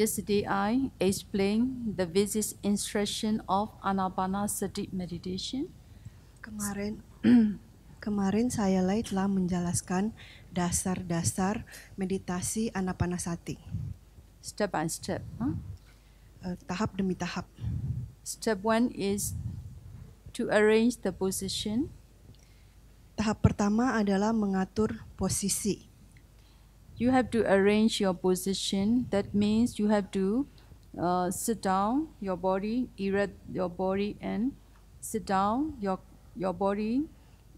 Yesterday, I explained the basic instruction of Anapanasati meditation. Kemarin, kemarin saya lay telah menjelaskan dasar-dasar meditasi Anapanasati. Step by step. Huh? Uh, tahap demi tahap. Step one is to arrange the position. Tahap pertama adalah mengatur posisi. you have to arrange your position that means you have to uh, sit down your body erect your body and sit down your your body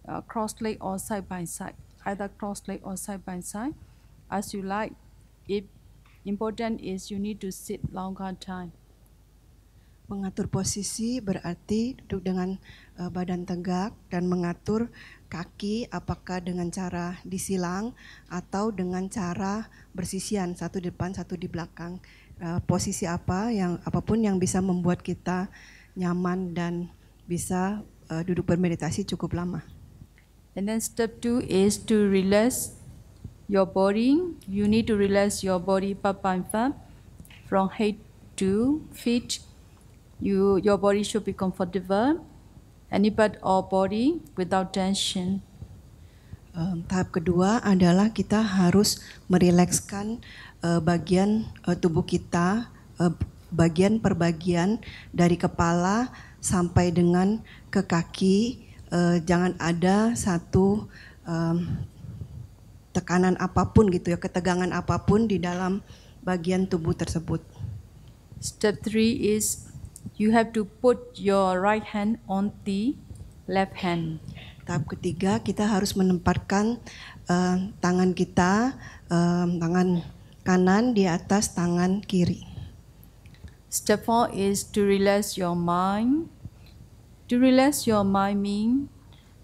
uh, cross leg or side by side either cross leg or side by side as you like if important is you need to sit longer time mengatur posisi berarti duduk dengan uh, badan tegak dan mengatur kaki apakah dengan cara disilang atau dengan cara bersisian satu di depan satu di belakang e, posisi apa yang apapun yang bisa membuat kita nyaman dan bisa uh, duduk bermeditasi cukup lama. And then step two is to release your body. You need to release your body fa from head to feet. You your body should be comfortable any part or body without tension. Um, tahap kedua adalah kita harus merilekskan uh, bagian uh, tubuh kita, uh, bagian per bagian dari kepala sampai dengan ke kaki. Uh, jangan ada satu um, tekanan apapun gitu ya, ketegangan apapun di dalam bagian tubuh tersebut. Step three is you have to put your right hand on the left hand. Tahap ketiga kita harus menempatkan uh, tangan kita uh, tangan kanan di atas tangan kiri. Step four is to relax your mind. To relax your mind means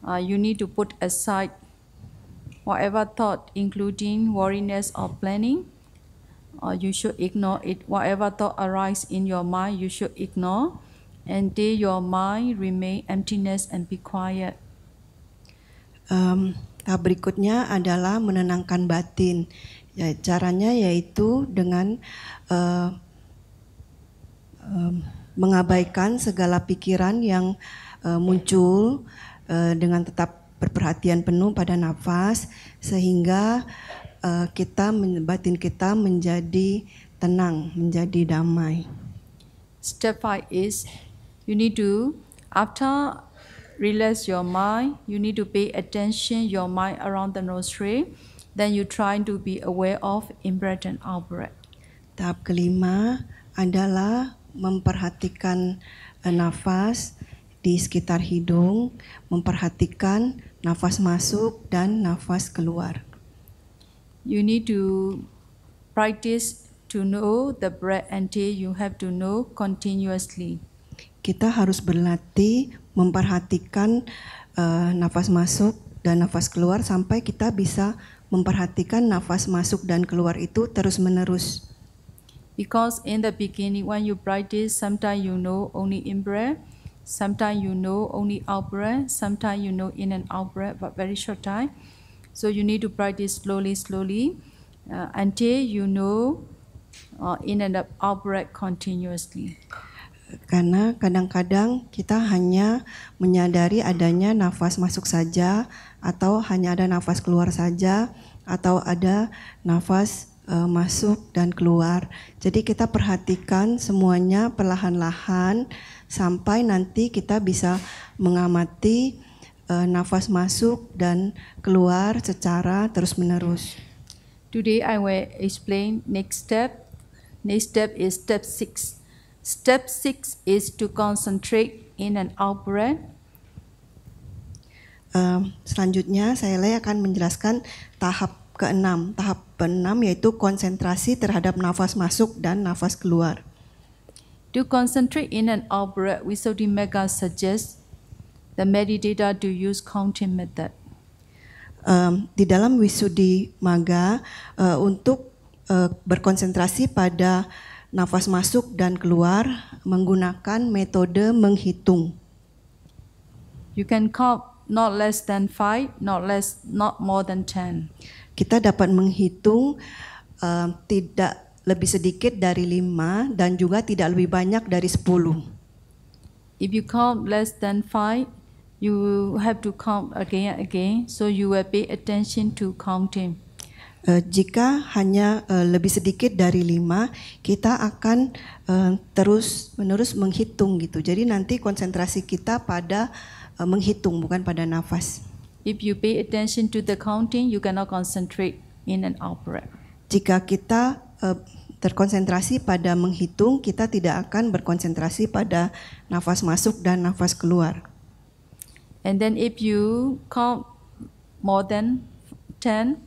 uh, you need to put aside whatever thought, including worryness or planning. or you should ignore it. Whatever thought arise in your mind, you should ignore. And day your mind remain emptiness and be quiet. Um, tahap berikutnya adalah menenangkan batin. Ya, caranya yaitu dengan uh, um, mengabaikan segala pikiran yang uh, muncul uh, dengan tetap berperhatian penuh pada nafas sehingga uh, kita batin kita menjadi tenang, menjadi damai. Step five is you need to after relax your mind, you need to pay attention your mind around the nostril, then you try to be aware of in-breath and out-breath. Tahap kelima adalah memperhatikan eh, nafas di sekitar hidung, memperhatikan nafas masuk dan nafas keluar you need to practice to know the bread tea you have to know continuously. Kita harus berlatih memperhatikan uh, nafas masuk dan nafas keluar sampai kita bisa memperhatikan nafas masuk dan keluar itu terus-menerus. Because in the beginning when you practice, sometimes you know only in breath, sometimes you know only out breath, sometimes you know in and out breath, but very short time. So you need to practice slowly, slowly uh, until you know uh, in and out breath continuously. Karena kadang-kadang kita hanya menyadari adanya nafas masuk saja atau hanya ada nafas keluar saja atau ada nafas uh, masuk dan keluar. Jadi kita perhatikan semuanya perlahan-lahan sampai nanti kita bisa mengamati uh, nafas masuk dan keluar secara terus-menerus. Today I will explain next step. Next step is step six. Step six is to concentrate in an out breath. Eh, uh, selanjutnya saya akan menjelaskan tahap keenam. Tahap keenam yaitu konsentrasi terhadap nafas masuk dan nafas keluar. To concentrate in an out breath, Wisodi Mega suggests the meditator to use counting method. Um, di dalam wisudi maga uh, untuk uh, berkonsentrasi pada nafas masuk dan keluar menggunakan metode menghitung. You can count not less than five, not less, not more than ten. Kita dapat menghitung uh, tidak lebih sedikit dari lima dan juga tidak lebih banyak dari sepuluh. If you count less than five, you have to count again again, so you will pay attention to counting. Uh, jika hanya uh, lebih sedikit dari lima, kita akan uh, terus menerus menghitung gitu. Jadi nanti konsentrasi kita pada uh, menghitung bukan pada nafas. If you pay attention to the counting, you cannot concentrate in an out breath. Jika kita uh, terkonsentrasi pada menghitung, kita tidak akan berkonsentrasi pada nafas masuk dan nafas keluar. And then if you count more than 10,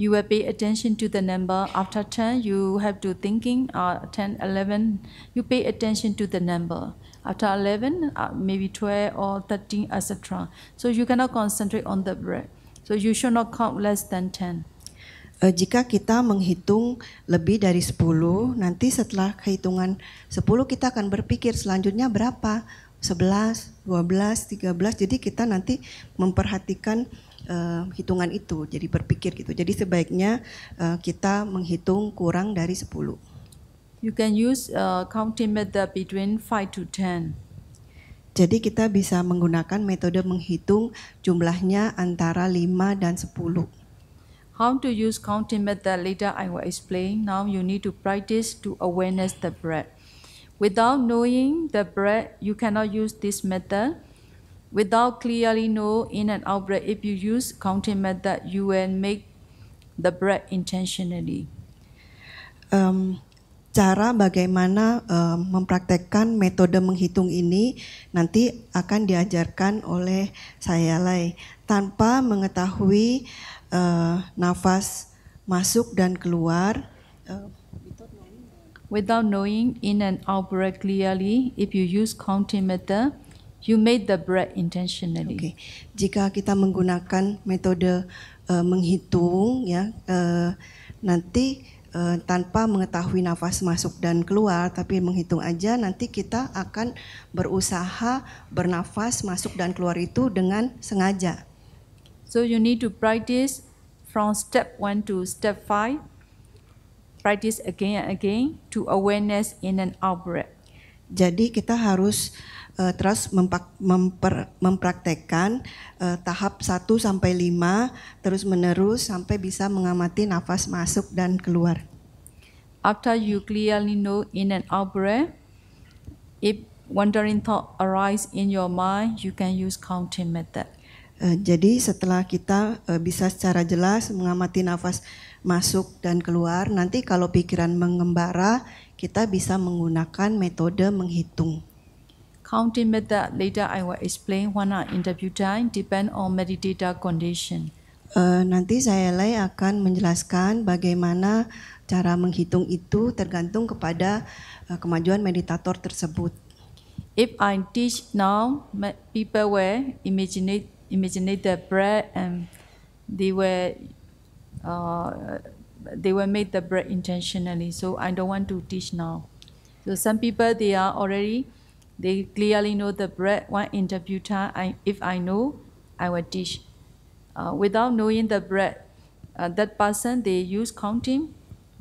you will pay attention to the number. After 10, you have to thinking, uh, 10, 11, you pay attention to the number. After 11, uh, maybe 12 or 13, etc. So you cannot concentrate on the breath. So you should not count less than 10. Eh, jika kita menghitung lebih dari 10, nanti setelah kehitungan 10 kita akan berpikir selanjutnya berapa. 11, 12, 13. Jadi kita nanti memperhatikan uh, hitungan itu, jadi berpikir gitu. Jadi sebaiknya uh, kita menghitung kurang dari 10. You can use uh, counting method between 5 to 10. Jadi kita bisa menggunakan metode menghitung jumlahnya antara 5 dan 10. How to use counting method later I will explain. Now you need to practice to awareness the breath. Without knowing the bread, you cannot use this method. Without clearly know in and out bread, if you use counting method, you will make the bread intentionally. Um, cara bagaimana uh, mempraktekkan metode menghitung ini nanti akan diajarkan oleh saya Lai tanpa mengetahui uh, nafas masuk dan keluar uh, without knowing in and out breath clearly, if you use counting method, you made the breath intentionally. Okay. Jika kita menggunakan metode uh, menghitung, ya, uh, nanti uh, tanpa mengetahui nafas masuk dan keluar, tapi menghitung aja, nanti kita akan berusaha bernafas masuk dan keluar itu dengan sengaja. So you need to practice from step one to step five practice again and again to awareness in an outbreak. Jadi kita harus uh, terus mempak, memper, mempraktekkan uh, tahap 1 sampai 5 terus menerus sampai bisa mengamati nafas masuk dan keluar. After you clearly know in an outbreath, if wandering thought arise in your mind, you can use counting method. Uh, jadi setelah kita uh, bisa secara jelas mengamati nafas masuk dan keluar. Nanti kalau pikiran mengembara, kita bisa menggunakan metode menghitung. Counting method later I will explain when I interview time depend on metadata condition. Uh, nanti saya lay akan menjelaskan bagaimana cara menghitung itu tergantung kepada uh, kemajuan meditator tersebut. If I teach now, people will imagine imagine the breath and they will. uh, they were made the bread intentionally. So I don't want to teach now. So some people they are already they clearly know the bread. One interpreter, I, if I know, I will teach. Uh, without knowing the bread, uh, that person they use counting,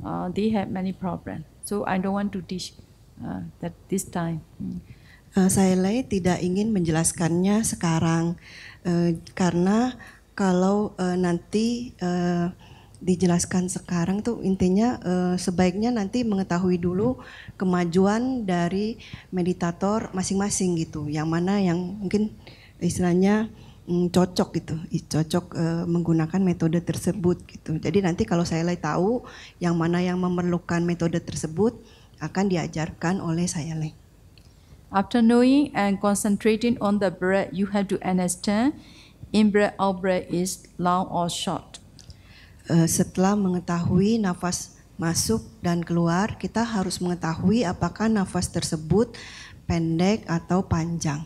uh, they have many problem. So I don't want to teach uh, that this time. Mm. Uh, saya tidak ingin menjelaskannya sekarang uh, karena kalau uh, nanti uh, dijelaskan sekarang tuh intinya uh, sebaiknya nanti mengetahui dulu kemajuan dari meditator masing-masing gitu yang mana yang mungkin istilahnya mm, cocok gitu cocok uh, menggunakan metode tersebut gitu jadi nanti kalau saya tahu yang mana yang memerlukan metode tersebut akan diajarkan oleh saya After knowing and concentrating on the breath, you have to understand Inbreath, outbreath is long or short. Uh, setelah mengetahui nafas masuk dan keluar, kita harus mengetahui apakah nafas tersebut pendek atau panjang.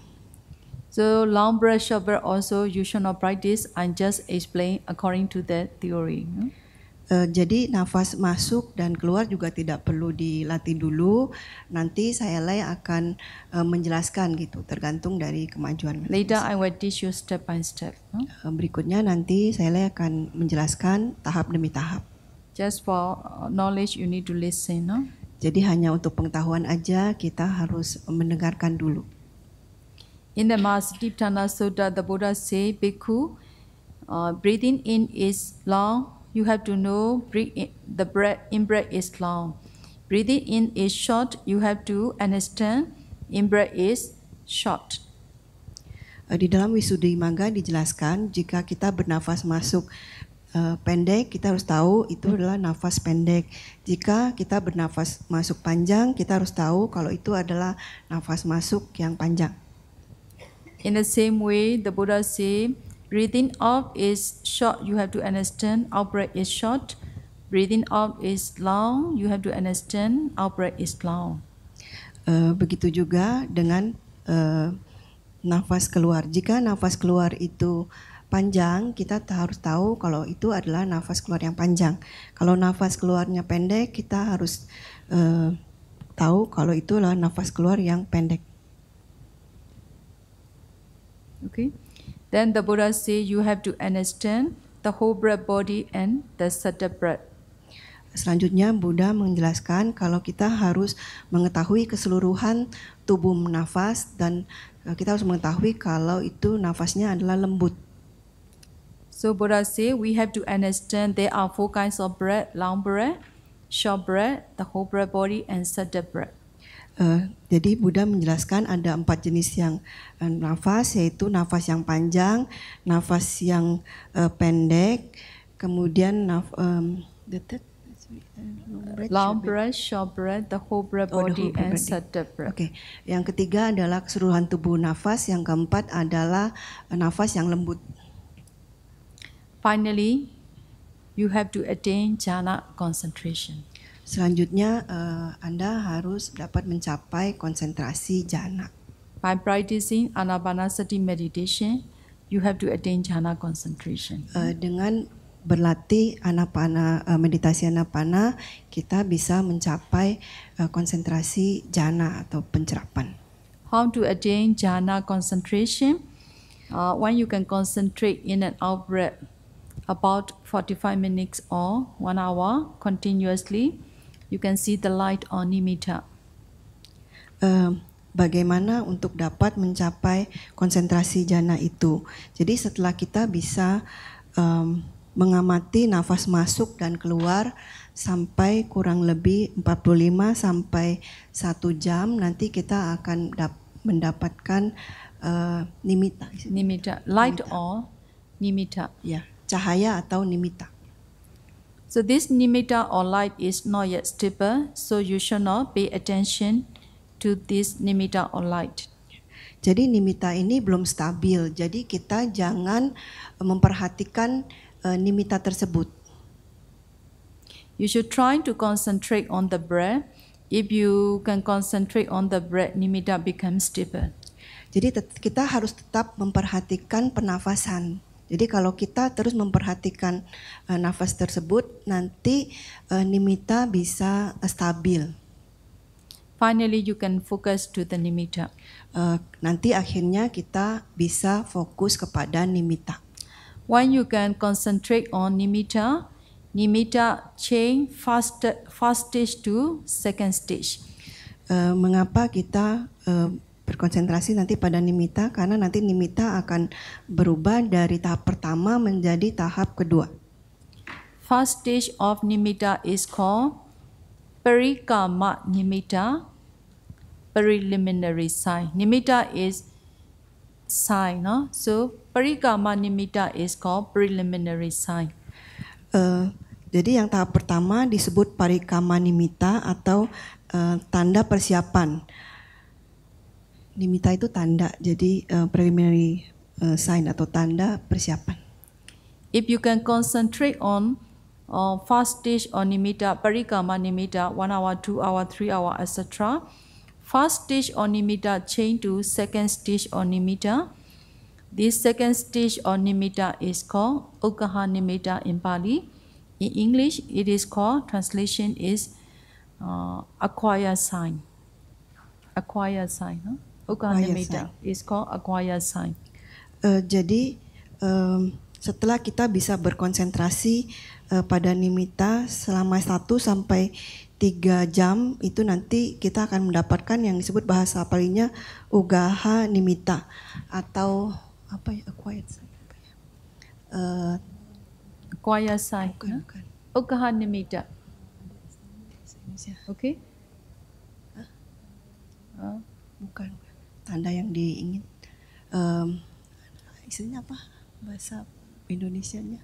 So long breath, short breath also you should not practice. and just explain according to the theory. Hmm? Eh, jadi nafas masuk dan keluar juga tidak perlu dilatih dulu. Nanti saya lay akan uh, menjelaskan gitu, tergantung dari kemajuan. Later I will teach you step by step. Huh? Eh, berikutnya nanti saya lay akan menjelaskan tahap demi tahap. Just for knowledge you need to listen, no? Jadi hanya untuk pengetahuan aja kita harus mendengarkan dulu. In the deep tanah Sutta, the Buddha say, Bhikkhu, uh, breathing in is long you have to know breathe the breath in-breath is long. Breathing in is short, you have to understand in-breath is short. Eh, di dalam Wisudi Mangga dijelaskan jika kita bernafas masuk eh, pendek, kita harus tahu itu adalah nafas pendek. Jika kita bernafas masuk panjang, kita harus tahu kalau itu adalah nafas masuk yang panjang. In the same way, the Buddha say, Breathing out is short, you have to understand. Out breath is short. Breathing out is long, you have to understand. Out breath is long. Uh, begitu juga dengan uh, nafas keluar. Jika nafas keluar itu panjang, kita harus tahu kalau itu adalah nafas keluar yang panjang. Kalau nafas keluarnya pendek, kita harus uh, tahu kalau itulah nafas keluar yang pendek. Oke. Okay. Then the Buddha say you have to understand the whole breath body and the subtle breath. Selanjutnya Buddha menjelaskan kalau kita harus mengetahui keseluruhan tubuh nafas dan eh, kita harus mengetahui kalau itu nafasnya adalah lembut. So Buddha say we have to understand there are four kinds of breath, long breath, short breath, the whole breath body, and subtle breath. Uh, jadi Buddha menjelaskan ada empat jenis yang uh, nafas, yaitu nafas yang panjang, nafas yang uh, pendek, kemudian naf, um, the third, long breath, short breath, the whole breath oh, body, oh, whole and sudden breath. Oke, okay. yang ketiga adalah keseluruhan tubuh nafas, yang keempat adalah uh, nafas yang lembut. Finally, you have to attain jhana concentration. Selanjutnya uh, Anda harus dapat mencapai konsentrasi jhana. By practicing anapanasati meditation, you have to attain jhana concentration. Uh, dengan berlatih anapana uh, meditasi anapana, kita bisa mencapai uh, konsentrasi jhana atau pencerapan. How to attain jhana concentration? Uh, when you can concentrate in and out breath about 45 minutes or one hour continuously you can see the light on nimitta. Uh, bagaimana untuk dapat mencapai konsentrasi jana itu. Jadi setelah kita bisa um, mengamati nafas masuk dan keluar sampai kurang lebih 45 sampai 1 jam nanti kita akan mendapatkan uh, nimita. Nimita, light nimita. or nimita. Ya, cahaya atau nimita. So this nimitta or light is not yet stable, so you should not pay attention to this nimitta or light. Jadi nimitta ini belum stabil, jadi kita jangan e, memperhatikan uh, nimitta tersebut. You should try to concentrate on the breath. If you can concentrate on the breath, nimitta becomes stable. Jadi kita harus tetap memperhatikan penafasan. Jadi kalau kita terus memperhatikan uh, nafas tersebut, nanti uh, eh, nimita bisa uh, stabil. Finally, you can focus to the nimita. Uh, nanti akhirnya kita bisa fokus kepada nimita. When you can concentrate on nimita, nimita change fast fast stage to second stage. Uh, mengapa kita uh, berkonsentrasi nanti pada nimita karena nanti nimita akan berubah dari tahap pertama menjadi tahap kedua. First stage of nimita is called perikama nimita, preliminary sign. Nimita is sign, no? so perikama nimita is called preliminary sign. Uh, jadi yang tahap pertama disebut parikama nimita atau uh, tanda persiapan. Nimita itu tanda, jadi uh, preliminary uh, sign atau tanda persiapan. If you can concentrate on uh, fast stage or nimitta, parikama nimitta, one hour, two hour, three hour, etc. First stage or nimitta change to second stage or nimitta. This second stage or nimitta is called ukaha nimitta in Bali. In English, it is called translation is uh, acquire sign. Acquire sign. Huh? Ukanamita is called acquired sign. Uh, jadi um, setelah kita bisa berkonsentrasi uh, pada nimita selama 1 sampai 3 jam itu nanti kita akan mendapatkan yang disebut bahasa palingnya ugaha nimita atau apa ya acquired sign. Uh, acquired sign. Bukan, huh? bukan. Ugaha nimita. Oke. Okay? Huh? Bukan tanda yang diingin um, istilahnya apa bahasa Indonesianya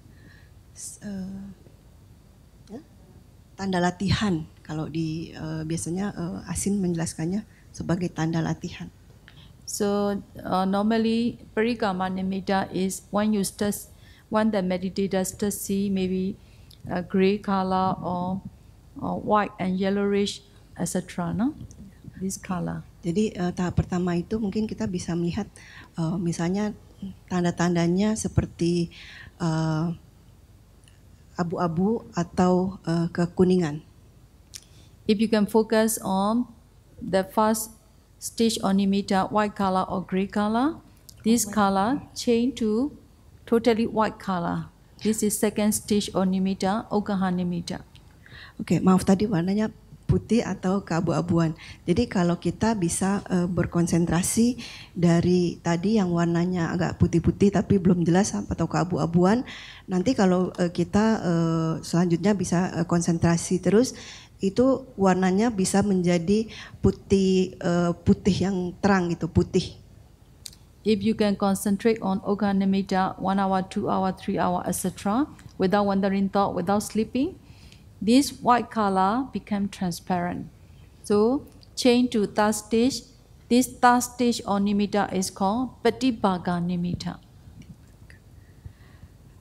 uh, ya? tanda latihan kalau di uh, biasanya uh, Asin menjelaskannya sebagai tanda latihan. So uh, normally perikama nimitta is when you start when the meditator just see maybe a uh, gray color or, or white and yellowish etc. No? This color. Jadi uh, tahap pertama itu mungkin kita bisa melihat uh, misalnya tanda-tandanya seperti eh, abu-abu uh, atau uh, kekuningan. If you can focus on the first stage onymeter, white color or gray color, this oh, color change to totally white color. This is second stage onymeter, okahanimeter. Oke, okay, maaf tadi warnanya putih atau keabu-abuan. Jadi kalau kita bisa uh, berkonsentrasi dari tadi yang warnanya agak putih-putih tapi belum jelas atau keabu-abuan, nanti kalau uh, kita uh, selanjutnya bisa uh, konsentrasi terus itu warnanya bisa menjadi putih uh, putih yang terang gitu, putih. If you can concentrate on Oka Nimida, one hour, two hour, three hour, etc., without wandering thought, without sleeping, This white color become transparent. So change to third stage. This third stage or nimitta is called Patibhaga nimitta.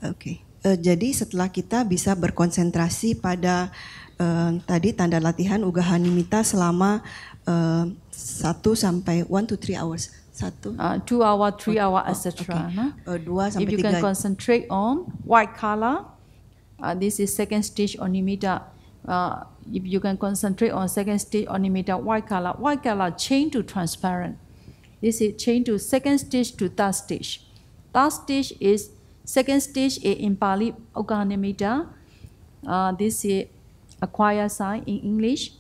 Oke, okay. uh, eh, jadi setelah kita bisa berkonsentrasi pada uh, tadi tanda latihan ugahan Nimita selama uh, sampai one to three hours. satu uh, ah, 2 hour, three oh, hour, etc. Okay. Uh, 2 sampai tiga. If you 3. can concentrate on white color, uh, this is second stage onyemata. Uh, if you can concentrate on second stage onyemata white color, white color change to transparent. This is change to second stage to third stage. Third stage is second stage in Pali Oganemita. Uh, this is acquired sign in English.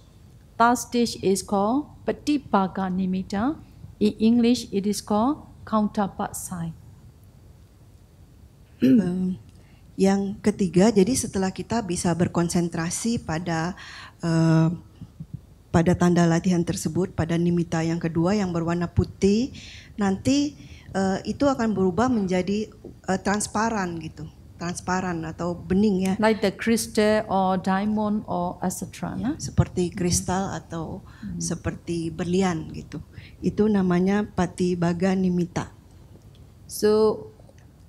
Third stage is called Patipaka Nimitta. In English, it is called counterpart sign. um. Yang ketiga, jadi setelah kita bisa berkonsentrasi pada uh, pada tanda latihan tersebut, pada nimita yang kedua yang berwarna putih, nanti uh, itu akan berubah menjadi uh, transparan gitu, transparan atau bening ya. Like the crystal or diamond or etc. Ya, seperti kristal hmm. atau hmm. seperti berlian gitu. Itu namanya pati baga nimita. So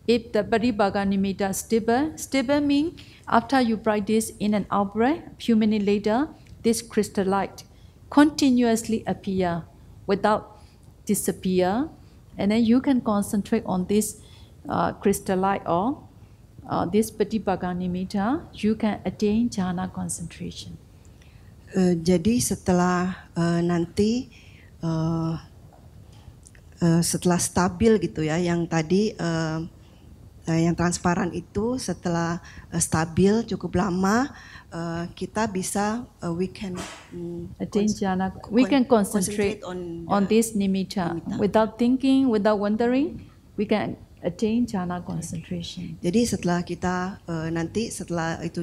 If the Paribhaga Nimitta stable, stable means after you break this in an hour, a few minutes later, this crystallite continuously appear without disappear. And then you can concentrate on this uh, crystallite or uh, this Patibhaga Nimitta, you can attain jhana concentration. Uh, jadi setelah uh, nanti uh, uh, setelah stabil gitu ya yang tadi uh, Nah, yang transparan itu setelah uh, stabil cukup lama uh, kita bisa uh, we can um, mm, Jana, we can concentrate, concentrate on, on this nimitta. nimitta without thinking, without wondering, we can attain jhana concentration. Jadi setelah kita uh, nanti setelah itu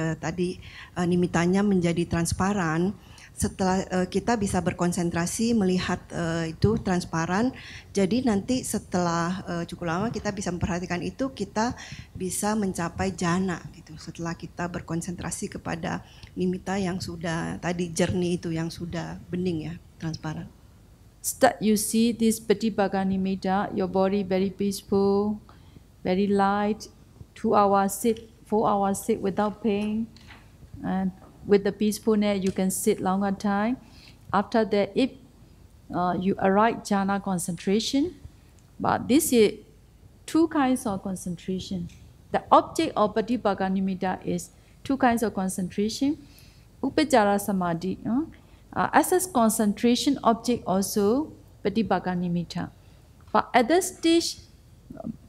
uh, tadi uh, nimitanya menjadi transparan, setelah uh, kita bisa berkonsentrasi melihat uh, itu transparan. Jadi nanti setelah uh, cukup lama kita bisa memperhatikan itu, kita bisa mencapai jana gitu. Setelah kita berkonsentrasi kepada mimita yang sudah tadi jernih itu yang sudah bening ya, transparan. Start you see this bagani Nimitta, your body very peaceful, very light, two hours sit, four hours sit without pain, and with the peacefulness, you can sit longer time. After that, if uh, you arrive jhana concentration, but this is two kinds of concentration. The object of Patipaka Nimitta is two kinds of concentration. Upajara Samadhi, uh, uh, as a concentration object also Patipaka But at this stage,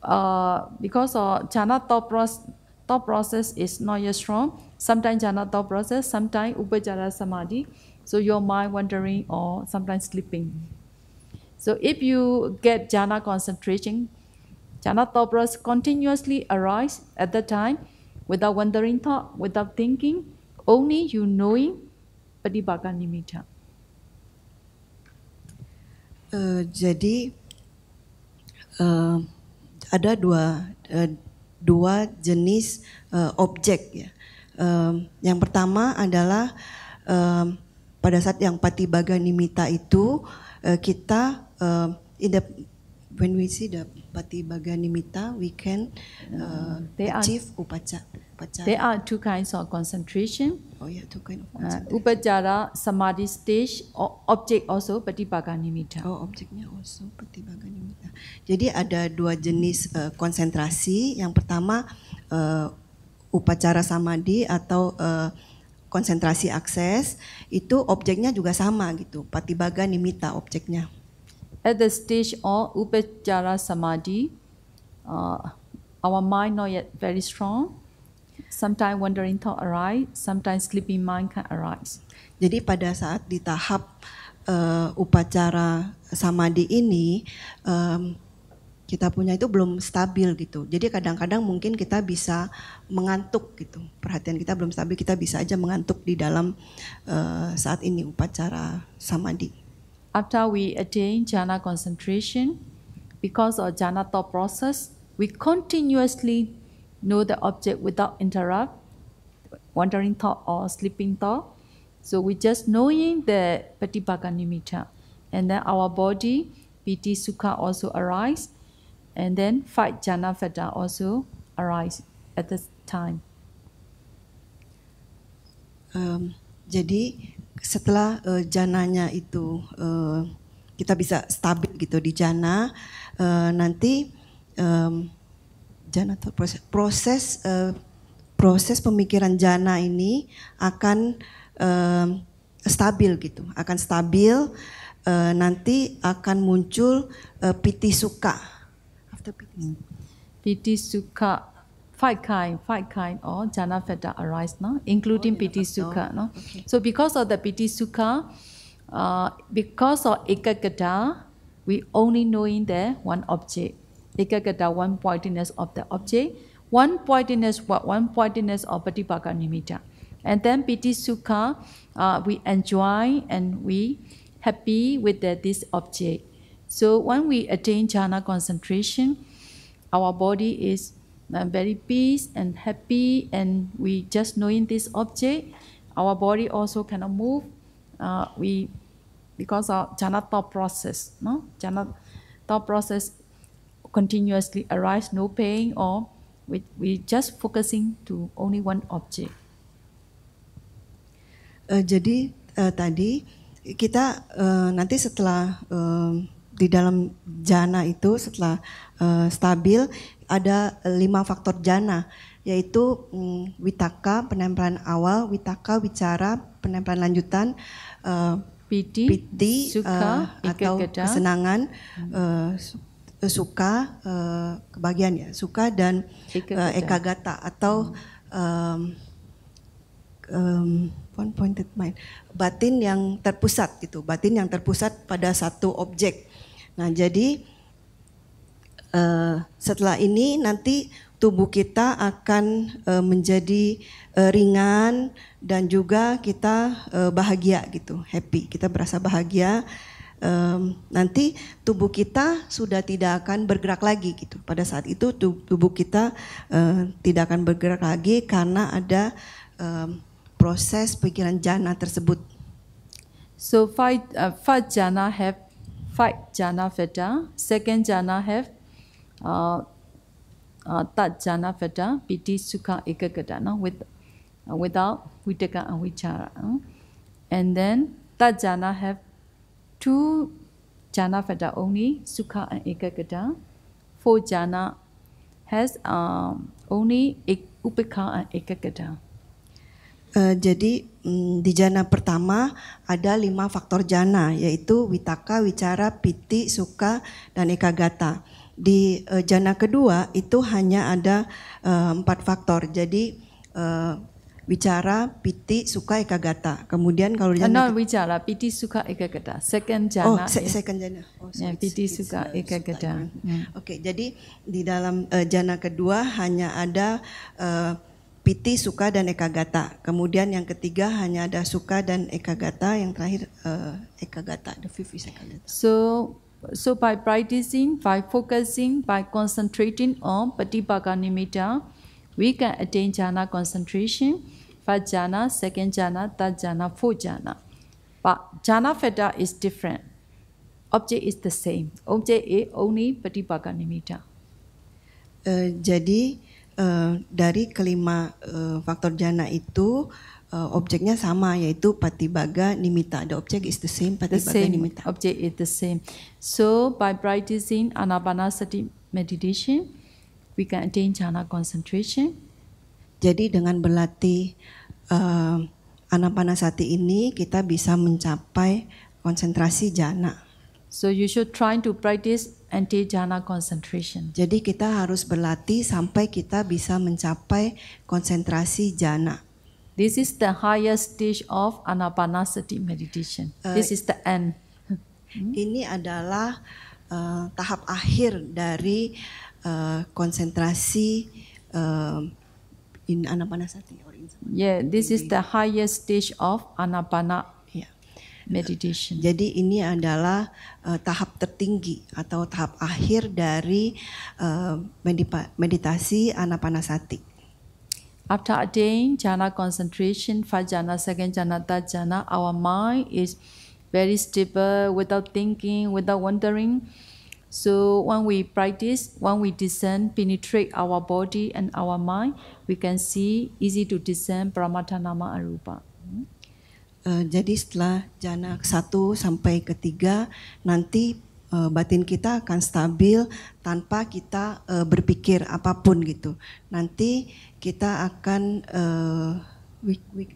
uh, because of jhana thought process, thought process is not yet strong. Sometimes jhana thought process, sometimes upajara samadhi. So your mind wandering or sometimes sleeping. So if you get jhana concentration, jhana thought process continuously arise at the time without wandering thought, without thinking, only you knowing Padibaka Nimitta. Uh, jadi uh, ada dua uh, dua jenis uh, objek ya. Um, yang pertama adalah um, pada saat yang Patibaga Nimita itu uh, kita uh, when we see the Pati Bhaganimita, we can uh, there achieve are, upacha, There are two kinds of concentration. Oh yeah, two kinds of uh, concentration. Uh, upachara, samadhi stage, object also Pati Bhaganimita. Oh, objeknya also Pati Bhaganimita. Jadi ada dua jenis uh, konsentrasi. Yang pertama uh, upacara samadhi atau uh, konsentrasi akses itu objeknya juga sama gitu. Patibaga nimita objeknya at the stage of upacara samadhi, uh, our mind not yet very strong. Sometimes wandering thought arise, sometimes sleeping mind can arise. Jadi pada saat di tahap uh, upacara samadhi ini um, kita punya itu belum stabil gitu. Jadi kadang-kadang mungkin kita bisa mengantuk gitu. Perhatian kita belum stabil, kita bisa aja mengantuk di dalam uh, saat ini upacara samadhi. After we attain jhana concentration, because of jhana thought process, we continuously know the object without interrupt, wandering thought or sleeping thought. So we just knowing the patipaka nimitta. And then our body, piti sukha also arise. And then five jhana fetta also arise at this time. Um, jadi setelah uh, jananya itu uh, kita bisa stabil gitu di jana uh, nanti um, jana proses proses uh, proses pemikiran jana ini akan uh, stabil gitu akan stabil uh, nanti akan muncul uh, piti suka after piti suka five kind, five kind or jhana feta arise, no? including oh, piti sukha. Oh, no? Okay. So because of the piti sukha, uh, because of ekagata, we only knowing the one object. Ekagata, one pointiness of the object, one pointiness what? One pointiness of patipaka nimitta. And then piti sukha, uh, we enjoy and we happy with the, this object. So when we attain jhana concentration, our body is I'm uh, very peace and happy and we just knowing this object, our body also cannot move. Uh, we because of jhana thought process, no? Jhana thought process continuously arise, no pain or we, we just focusing to only one object. Uh, jadi uh, tadi kita uh, nanti setelah uh, di dalam jana itu setelah uh, stabil ada eh, lima faktor jana yaitu mm, witaka penempelan awal, witaka wicara, penempelan lanjutan, uh, piti, piti suka uh, atau ikegeda. kesenangan, uh, suka uh, kebahagiaan ya, suka dan uh, ekagata atau um, um, one pointed mind, batin yang terpusat gitu, batin yang terpusat pada satu objek. Nah jadi uh, setelah ini nanti tubuh kita akan uh, menjadi uh, ringan dan juga kita uh, bahagia gitu, happy. Kita berasa bahagia. Um, nanti tubuh kita sudah tidak akan bergerak lagi gitu. Pada saat itu tubuh kita uh, tidak akan bergerak lagi karena ada um, proses pikiran jana tersebut. So five, uh, first jana have five jana veda, second jana have Uh, uh, tat jana vada piti sukha ekagata with uh, without vitaka and vichara and then tajana have two jana vada only suka and ekagata four jana has um, only ek, upekha and ekagata Uh, jadi um, di jana pertama ada lima faktor jana yaitu witaka, wicara, piti, suka, dan ekagata di uh, jana kedua itu hanya ada uh, empat faktor. Jadi uh, bicara piti suka ekagata. Kemudian kalau jana uh, no, bicara piti suka ekagata. Second jana. Oh, se second jana. Oh, ya, so yeah, piti suka ekagata. Yeah. Hmm. Oke, okay, jadi di dalam uh, jana kedua hanya ada uh, piti suka dan Gata. Kemudian yang ketiga hanya ada suka dan Eka Gata. Yang terakhir uh, Gata. The fifth is ekagata. So So by practicing, by focusing, by concentrating on Patipaka Nimitta, we can attain jhana concentration, first jhana, second jhana, third jhana, fourth jhana. But jhana feta is different. Object is the same. Object is only Patipaka Nimitta. Uh, eh, jadi uh, dari kelima uh, faktor jana itu uh, objeknya sama yaitu patibaga nimita. The object is the same patibaga the same nimita. Object is the same. So by practicing anapanasati meditation, we can attain jhana concentration. Jadi dengan berlatih uh, anapanasati ini kita bisa mencapai konsentrasi jhana. So you should try to practice anti jhana concentration. Jadi kita harus berlatih sampai kita bisa mencapai konsentrasi jhana. This is the highest stage of anapanasati meditation. Uh, This is the end. Ini adalah uh, tahap akhir dari uh, konsentrasi uh, in anapanasati. Or in yeah, this is the highest stage of anapana yeah. meditation. jadi ini adalah uh, tahap tertinggi atau tahap akhir dari uh, meditasi anapanasati. After attain jhana concentration, first jhana, second jhana, third jhana, our mind is very stable without thinking, without wondering. So when we practice, when we discern, penetrate our body and our mind, we can see easy to discern Brahmata Nama Arupa. Uh, jadi setelah jana 1 sampai ketiga nanti uh, batin kita akan stabil tanpa kita uh, berpikir apapun gitu. Nanti kita akan uh, we, we,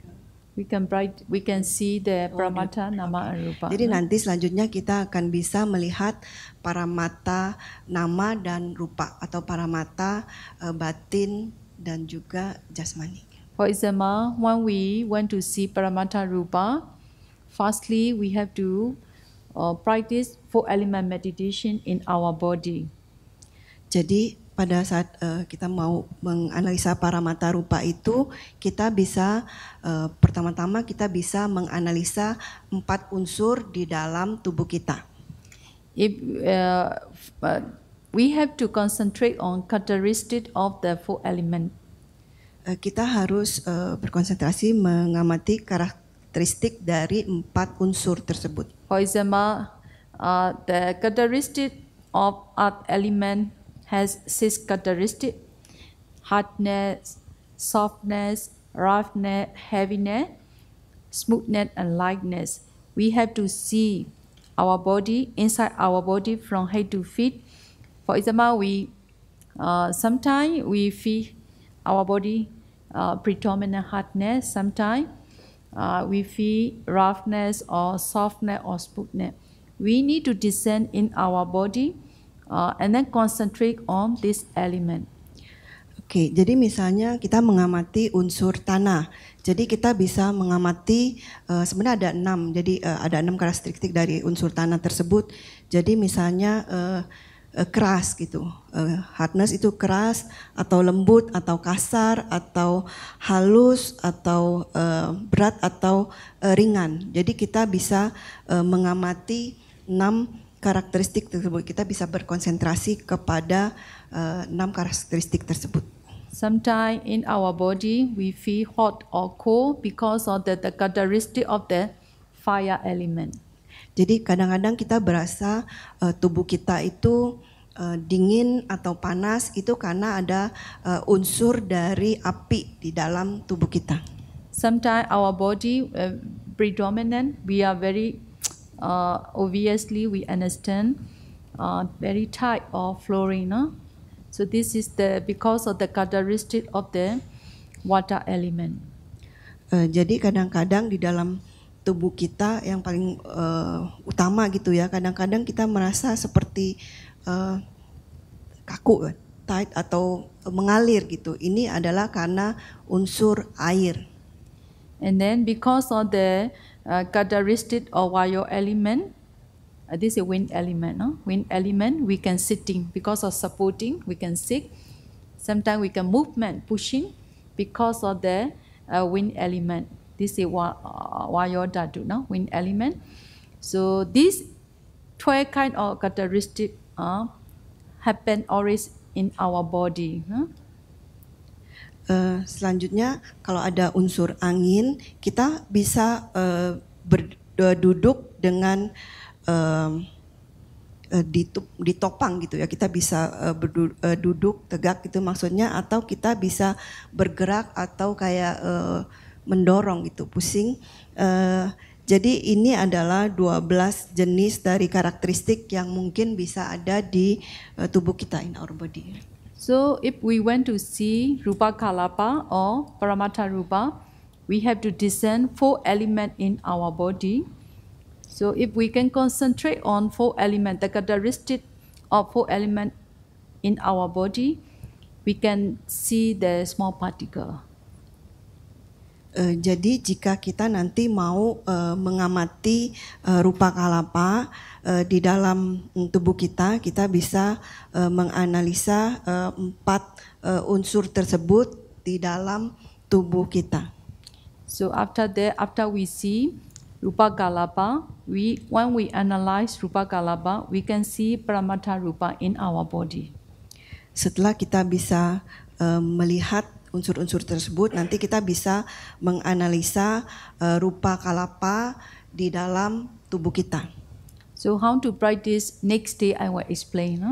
we can bright, we can see the oh, gitu. pramata, nama, and rupa. Jadi nanti selanjutnya kita akan bisa melihat para mata nama dan rupa atau para mata uh, eh, batin dan juga jasmani. For example, when we want to see paramata rupa, firstly we have to uh, practice four element meditation in our body. Jadi pada saat uh, kita mau menganalisa para mata rupa itu kita bisa uh, pertama-tama kita bisa menganalisa empat unsur di dalam tubuh kita. If, uh, we have to concentrate on characteristic of the four element. Uh, kita harus uh, berkonsentrasi mengamati karakteristik dari empat unsur tersebut. For example, uh, the characteristic of earth element has six characteristics hardness, softness, roughness, heaviness, smoothness, and lightness. We have to see our body, inside our body from head to feet. For example, we uh, sometimes we feel our body uh, predominant hardness, sometimes uh, we feel roughness or softness or smoothness. We need to descend in our body uh, and then concentrate on this element. Oke, okay, jadi misalnya kita mengamati unsur tanah. Jadi kita bisa mengamati uh, sebenarnya ada enam. Jadi uh, ada enam karakteristik dari unsur tanah tersebut. Jadi misalnya uh, uh, keras gitu, uh, hardness itu keras atau lembut atau kasar atau halus atau uh, berat atau uh, ringan. Jadi kita bisa uh, mengamati enam karakteristik tersebut kita bisa berkonsentrasi kepada uh, enam karakteristik tersebut. Sometimes in our body we feel hot or cold because of the, the characteristic of the fire element. Jadi kadang-kadang kita berasa uh, tubuh kita itu uh, dingin atau panas itu karena ada uh, unsur dari api di dalam tubuh kita. Sometimes our body uh, predominant we are very uh, obviously we understand uh, very tight of fluorine. No? So this is the because of the characteristic of the water element. Uh, jadi kadang-kadang di dalam tubuh kita yang paling uh, utama gitu ya. Kadang-kadang kita merasa seperti uh, kaku, tight atau mengalir gitu. Ini adalah karena unsur air. And then because of the characteristic of wire element. Uh, this is wind element. No? Wind element, we can sitting because of supporting, we can sit. Sometimes we can movement, pushing because of the uh, wind element. This is why uh, wire that do wind element. So these 12 kind of characteristic uh, happen always in our body. Huh? Eh, selanjutnya kalau ada unsur angin kita bisa uh, eh, berduduk eh, dengan uh, ditopang gitu ya kita bisa uh, berduduk tegak gitu maksudnya atau kita bisa bergerak atau kayak uh, mendorong gitu pusing uh, jadi ini adalah 12 jenis dari karakteristik yang mungkin bisa ada di tubuh kita in our body. So if we want to see Rupa Kalapa or Paramata Rupa, we have to discern four elements in our body. So if we can concentrate on four elements, the characteristic of four elements in our body, we can see the small particle. Eh, jadi jika kita nanti mau uh, mengamati uh, rupa kalapa uh, di dalam mm, tubuh kita, kita bisa uh, menganalisa uh, empat uh, unsur tersebut di dalam tubuh kita. So after that, after we see rupa kalapa, we when we analyze rupa kalapa, we can see pramata rupa in our body. Setelah kita bisa uh, melihat unsur-unsur tersebut nanti kita bisa menganalisa uh, rupa kalapa di dalam tubuh kita. So how to practice next day I will explain. No?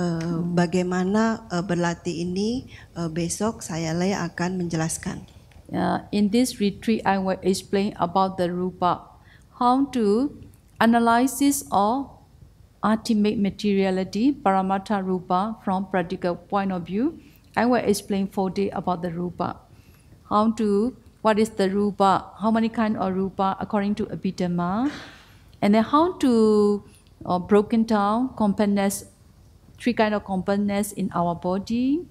Uh, hmm. Eh, bagaimana uh, berlatih ini uh, besok saya le akan menjelaskan. Uh, in this retreat I will explain about the rupa, how to analysis or ultimate materiality, paramatta rupa from practical point of view. I will explain 4 day about the rupa. How to, what is the rupa, how many kind of rupa according to Abhidhamma, and then how to uh, broken down components, three kind of components in our body,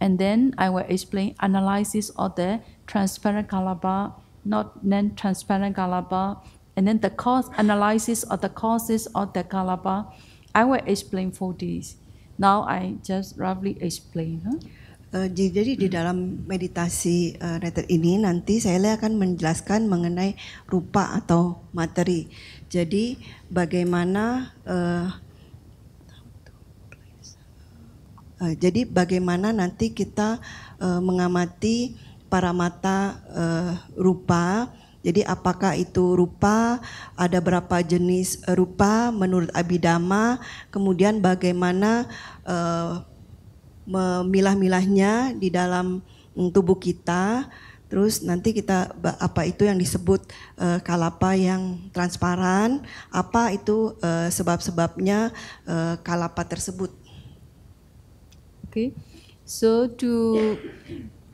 and then I will explain analysis of the transparent kalaba, not non-transparent kalaba, and then the cause analysis of the causes of the kalaba. I will explain for this. Now I just roughly explain. Huh? Uh, jadi di hmm. dalam meditasi uh, eh, retret ini nanti saya akan menjelaskan mengenai rupa atau materi. Jadi bagaimana uh, uh, jadi bagaimana nanti kita uh, mengamati para mata uh, rupa jadi apakah itu rupa, ada berapa jenis eh, rupa menurut Abidama, kemudian bagaimana uh, memilah-milahnya di dalam mm, tubuh kita, terus nanti kita apa itu yang disebut uh, kalapa yang transparan, apa itu uh, sebab-sebabnya uh, kalapa tersebut. Oke, okay. so to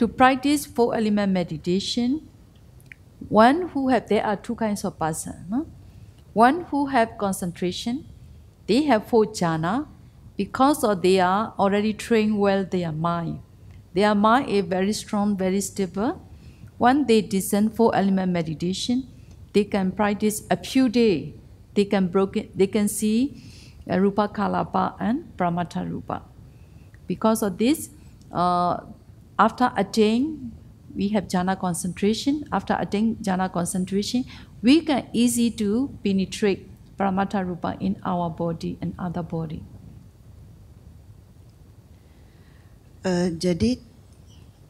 to practice four element meditation. One who have, there are two kinds of person. No? One who have concentration, they have four jhana because of they are already trained well their mind. Their mind is very strong, very stable. When they descend for element meditation, they can practice a few days. They can broken, they can see uh, Rupa Kalapa and Brahmata Rupa. Because of this, uh, after attain we have jhana concentration. After attaining jhana concentration, we can easy to penetrate Brahmata Rupa in our body and other body. Uh, jadi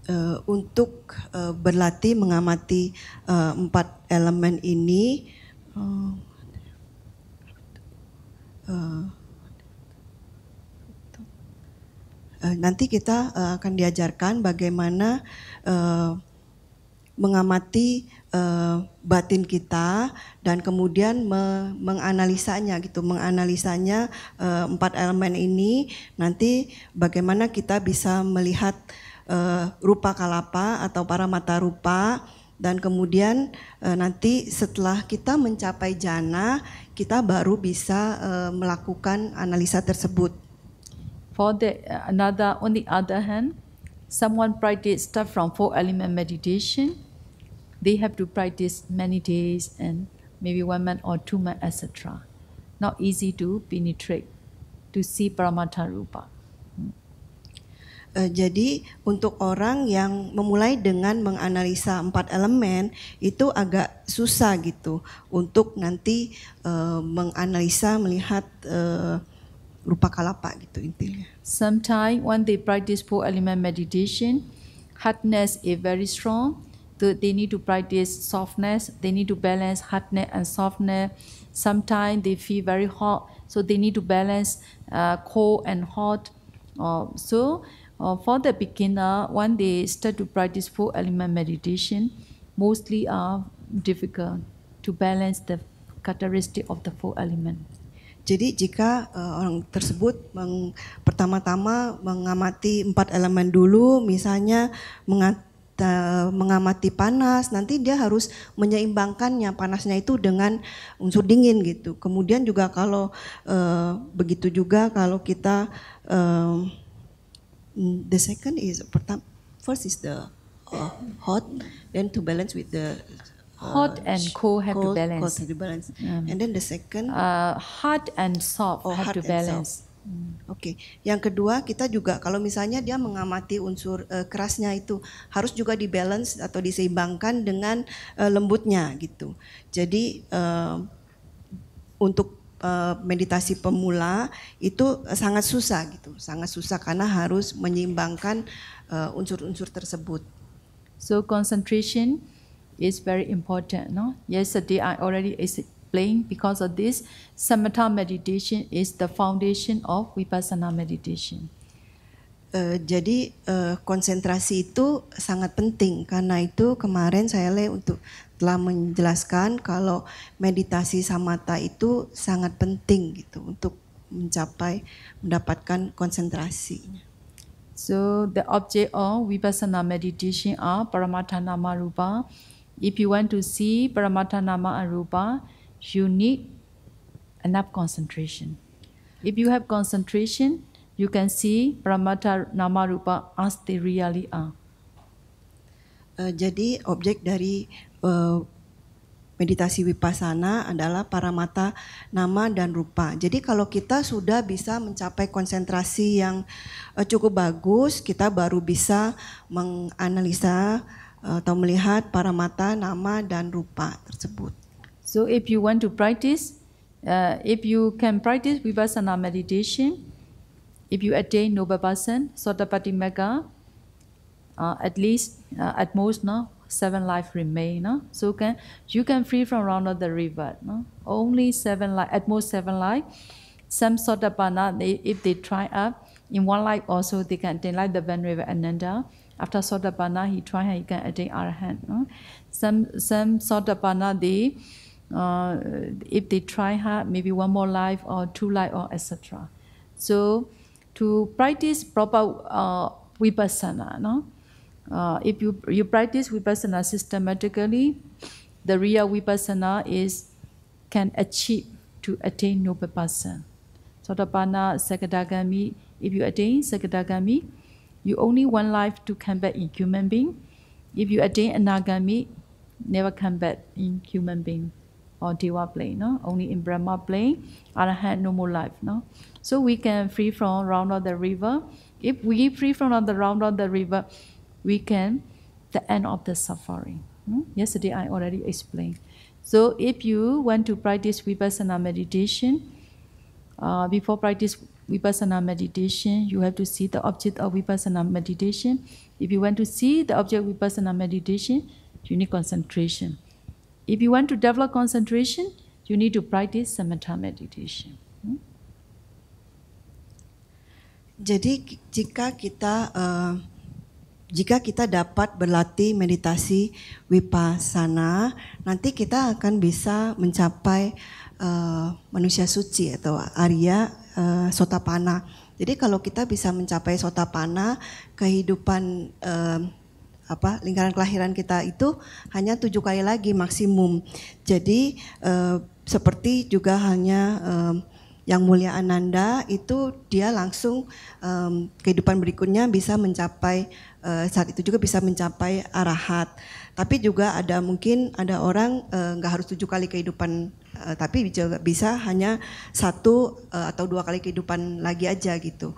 uh, untuk uh, berlatih mengamati uh, empat elemen ini uh, uh, Eh, nanti kita uh, akan diajarkan bagaimana uh, mengamati uh, batin kita dan kemudian me menganalisanya gitu menganalisanya uh, empat elemen ini nanti bagaimana kita bisa melihat uh, rupa kalapa atau para mata rupa dan kemudian e, nanti setelah kita mencapai jana kita baru bisa e, melakukan analisa tersebut. For the uh, another, on the other hand, someone practice stuff from four element meditation. They have to practice many days and maybe one month or two months, etc. Not easy to penetrate, to see Paramatha Rupa. Hmm. Uh, jadi untuk orang yang memulai dengan menganalisa empat elemen itu agak susah gitu untuk nanti uh, menganalisa melihat uh, rupa kalapa gitu intinya. Sometimes when they practice four element meditation, hardness is very strong. So they need to practice softness. They need to balance hardness and softness. Sometimes they feel very hot, so they need to balance uh, cold and hot. Uh, so uh, for the beginner, when they start to practice four element meditation, mostly are difficult to balance the characteristic of the four elements. Jadi jika uh, orang tersebut pertama-tama mengamati empat elemen dulu, misalnya mengat, eh, mengamati panas, nanti dia harus menyeimbangkannya panasnya itu dengan unsur dingin gitu. Kemudian juga kalau uh, begitu juga kalau kita uh, the second is pertama first is the hot, then to balance with the hot uh, and cold have cold, to balance. Cold have to balance. Mm. And then the second uh, hard and soft oh, have to balance. Mm. Oke, okay. yang kedua kita juga kalau misalnya dia mengamati unsur uh, kerasnya itu harus juga dibalance atau diseimbangkan dengan uh, lembutnya gitu. Jadi uh, untuk meditasi pemula itu sangat susah gitu, sangat susah karena harus menyeimbangkan unsur-unsur uh, unsur -unsur tersebut. So concentration is very important. No? Yesterday I already explained because of this, samatha meditation is the foundation of vipassana meditation. Uh, jadi uh, konsentrasi itu sangat penting karena itu kemarin saya le untuk telah menjelaskan kalau meditasi samatha itu sangat penting gitu untuk mencapai mendapatkan konsentrasi. So the object of vipassana meditation are paramatthana marupa. uh, If you want to see Paramatta Nama Arupa, you need enough concentration. If you have concentration, you can see Paramatta Nama Rupa as they really are. Uh, jadi objek dari uh, meditasi vipassana adalah paramatta nama dan rupa. Jadi kalau kita sudah bisa mencapai konsentrasi yang uh, cukup bagus, kita baru bisa menganalisa Uh, atau melihat para mata, nama dan rupa tersebut. So if you want to practice, uh, if you can practice vipassana meditation, if you attain Nobabasan, Sotapatimagga, uh, at least uh, at most no seven life remain no? so can you can free from round of the river no? only seven life at most seven life some sotapanna they, if they try up in one life also they can attain like the venerable ananda after Sotapanna, he try he can attain Arahant. No? Some, some Sotapanna, they, uh, if they try hard, maybe one more life or two life or etc. So to practice proper uh, vipassana, no? Uh, if you, you practice vipassana systematically, the real vipassana is can achieve to attain noble person. Sotapanna, Sakadagami, if you attain Sakadagami, you only one life to come back in human being. If you attain anagami, never come back in human being or deva plane, no? Only in Brahma plane, arahant, no more life, no? So we can free from round of the river. If we free from the round of the river, we can the end of the suffering. Yesterday I already explained. So if you want to practice vipassana meditation, uh, before practice vipassana meditation, you have to see the object of vipassana meditation. If you want to see the object of vipassana meditation, you need concentration. If you want to develop concentration, you need to practice samatha meditation. Hmm? Jadi jika kita uh, jika kita dapat berlatih meditasi wipasana, nanti kita akan bisa mencapai uh, manusia suci atau Arya uh, sotapana. Jadi kalau kita bisa mencapai Sota sotapana, kehidupan uh, apa lingkaran kelahiran kita itu hanya tujuh kali lagi maksimum. Jadi uh, seperti juga hanya uh, yang mulia Ananda itu dia langsung um, kehidupan berikutnya bisa mencapai uh, saat itu juga bisa mencapai arahat. Tapi juga ada mungkin ada orang nggak uh, harus tujuh kali kehidupan uh, tapi juga bisa hanya satu uh, atau dua kali kehidupan lagi aja gitu.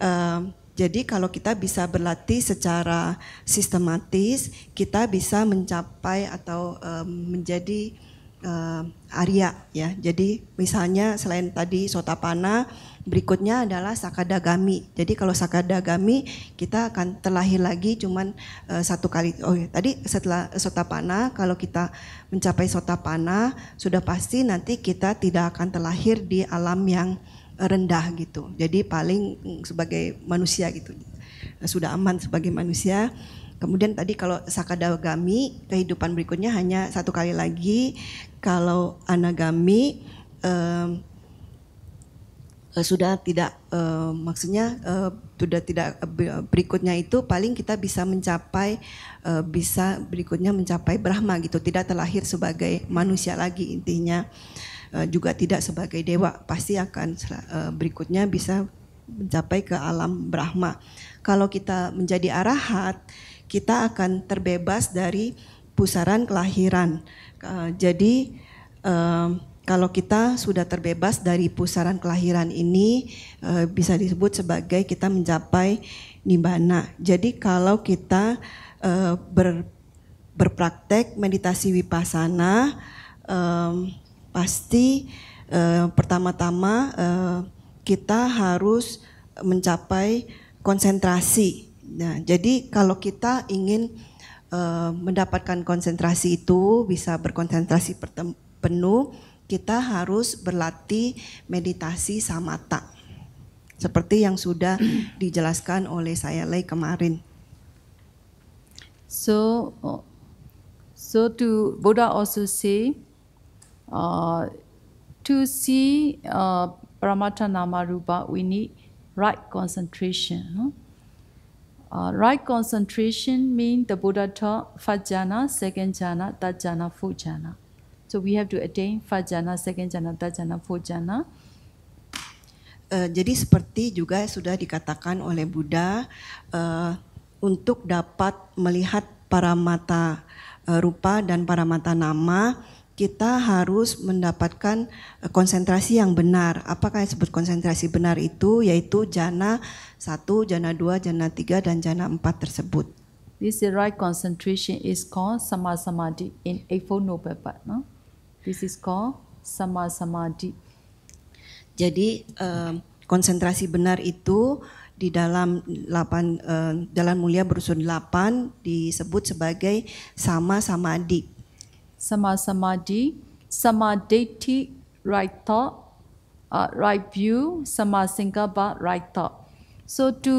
Uh, jadi kalau kita bisa berlatih secara sistematis, kita bisa mencapai atau uh, menjadi uh, Arya ya. Jadi misalnya selain tadi Sotapana Berikutnya adalah sakadagami. Jadi kalau sakadagami kita akan terlahir lagi cuman uh, satu kali. Oh ya, tadi setelah sotapana kalau kita mencapai sotapana sudah pasti nanti kita tidak akan terlahir di alam yang eh, rendah gitu. Jadi paling mm, sebagai manusia gitu. Eh, sudah aman sebagai manusia. Kemudian tadi kalau sakadagami kehidupan berikutnya hanya satu kali lagi. Kalau anagami um, uh, sudah tidak uh, maksudnya uh, sudah tidak berikutnya itu paling kita bisa mencapai uh, bisa berikutnya mencapai Brahma gitu tidak terlahir sebagai manusia lagi intinya uh, juga tidak sebagai dewa pasti akan uh, berikutnya bisa mencapai ke alam Brahma kalau kita menjadi arahat kita akan terbebas dari pusaran kelahiran uh, jadi uh, kalau kita sudah terbebas dari pusaran kelahiran ini eh, bisa disebut sebagai kita mencapai nibbana. Jadi kalau kita eh, ber, berpraktek meditasi wipasana pasti eh, pertama-tama kita harus mencapai konsentrasi. Nah, jadi kalau kita ingin mendapatkan konsentrasi itu bisa berkonsentrasi penuh kita harus berlatih meditasi samata. Seperti yang sudah dijelaskan oleh saya Lei kemarin. So, oh, so to Buddha also say, uh, to see uh, Brahmata Nama Rupa, we need right concentration. Huh? Uh, right concentration means the Buddha taught first second jhana, third jhana, fourth jhana. So we have to attain first jhana, second jhana, third jhana, fourth jhana. Uh, jadi seperti juga sudah dikatakan oleh Buddha uh, untuk dapat melihat para mata uh, eh, rupa dan para mata nama kita harus mendapatkan konsentrasi yang benar. Apakah yang disebut konsentrasi benar itu? Yaitu jana 1, jana 2, jana 3, dan jana 4 tersebut. This is right concentration is called sama samadhi in Eightfold Noble Path. No? This is called sama samadhi. Jadi uh, konsentrasi benar itu di dalam 8 uh, jalan mulia berusun 8 disebut sebagai sama samadhi. Sama samadhi, sama deity, right thought, uh, right view, sama singkaba, right thought. So to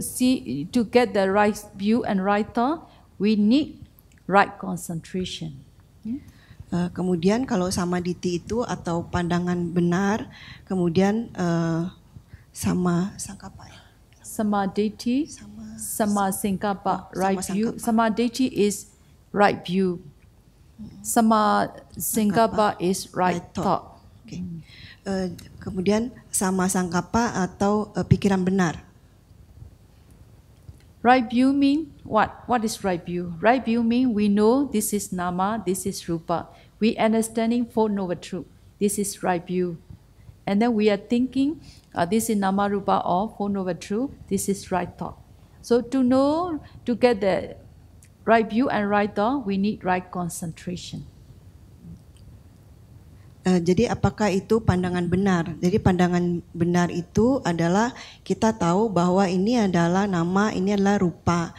see to get the right view and right thought, we need right concentration. Yeah? Hmm? Uh, kemudian kalau sama diti itu atau pandangan benar, kemudian uh, sama sangkapa ya. Sama sama, sama singkapa, oh, right sama view. diti is right view. Hmm. Sama singkapa is right, right thought. thought. Okay. Uh, eh, kemudian sama sangka sangkapa atau uh, pikiran benar. Right view mean what? What is right view? Right view mean we know this is nama, this is rupa. We understanding four noble truth. This is right view, and then we are thinking uh, this is nama, rupa, or four noble truth. This is right thought. So to know to get the right view and right thought, we need right concentration. Uh, jadi apakah itu pandangan benar? Jadi pandangan benar itu adalah kita tahu bahwa ini adalah nama, ini adalah rupa.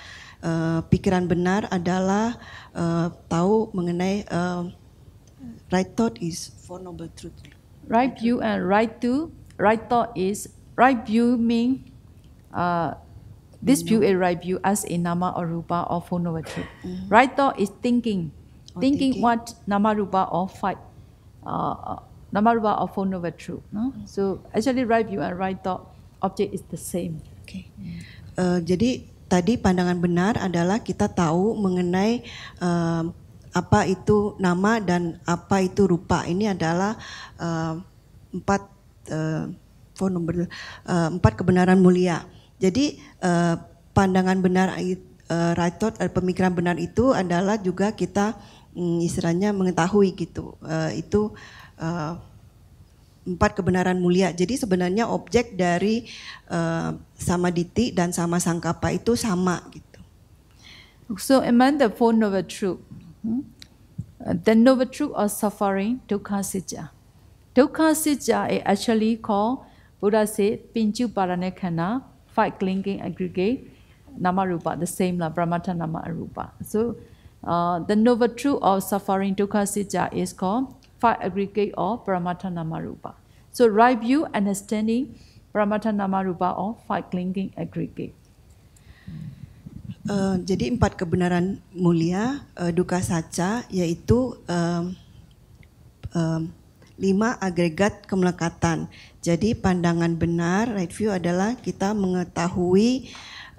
Uh, pikiran benar adalah uh, tahu mengenai uh, right thought is for noble truth. Right view and right to right thought is right view mean uh, this view is right view as in nama or rupa or for noble truth. Mm -hmm. Right thought is thinking, oh, thinking, thinking what nama rupa or fight uh, uh no matter phone number true. No? So actually right view and right thought object is the same. Okay. Uh, jadi tadi pandangan benar adalah kita tahu mengenai uh, apa itu nama dan apa itu rupa. Ini adalah uh, empat uh, phone number uh, empat kebenaran mulia. Jadi uh, pandangan benar uh, right thought, uh, pemikiran benar itu adalah juga kita Mm, istilahnya mengetahui gitu uh, itu uh, empat kebenaran mulia. Jadi sebenarnya objek dari uh, diti dan sama sangkapa itu sama gitu. So among the four noble truth, hmm? the noble truth of suffering, dukkha sija Dukkha sija is actually called Buddha said pinchu paranakhana, five clinging aggregate, nama rupa, the same lah brahmata nama rupa So Uh, the noble Truth of Suffering Dukkha sitta is called Five Aggregate of Paramatha Namarupa. So right view, understanding Paramatha Namarupa or five clinging aggregate. Uh, jadi empat kebenaran mulia uh, duka saca yaitu um, um, lima agregat kemelekatan. Jadi pandangan benar right view adalah kita mengetahui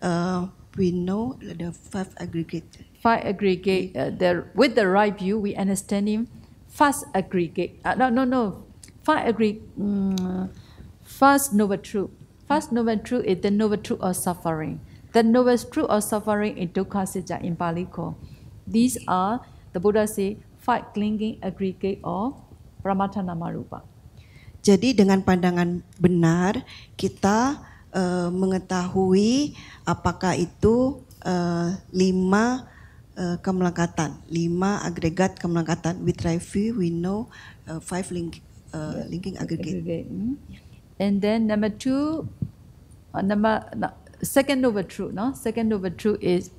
uh, we know the five aggregate Five aggregate uh, the, with the right view, we understand him. Fast aggregate. Uh, no, no, no. Five aggregate. Um, first no truth. First noble truth is the noble truth of suffering. The noble true of suffering into dukkha sija in Pali These are the Buddha say five clinging aggregate of pramatanama rupa. Jadi dengan pandangan benar kita uh, mengetahui apakah itu uh, lima uh, eh, kemelengkatan, lima agregat kemelengkatan. With Raifi, we know uh, five link, uh, linking aggregate. aggregate. Hmm? And then number two, uh, number no, second over true, no? Second over true is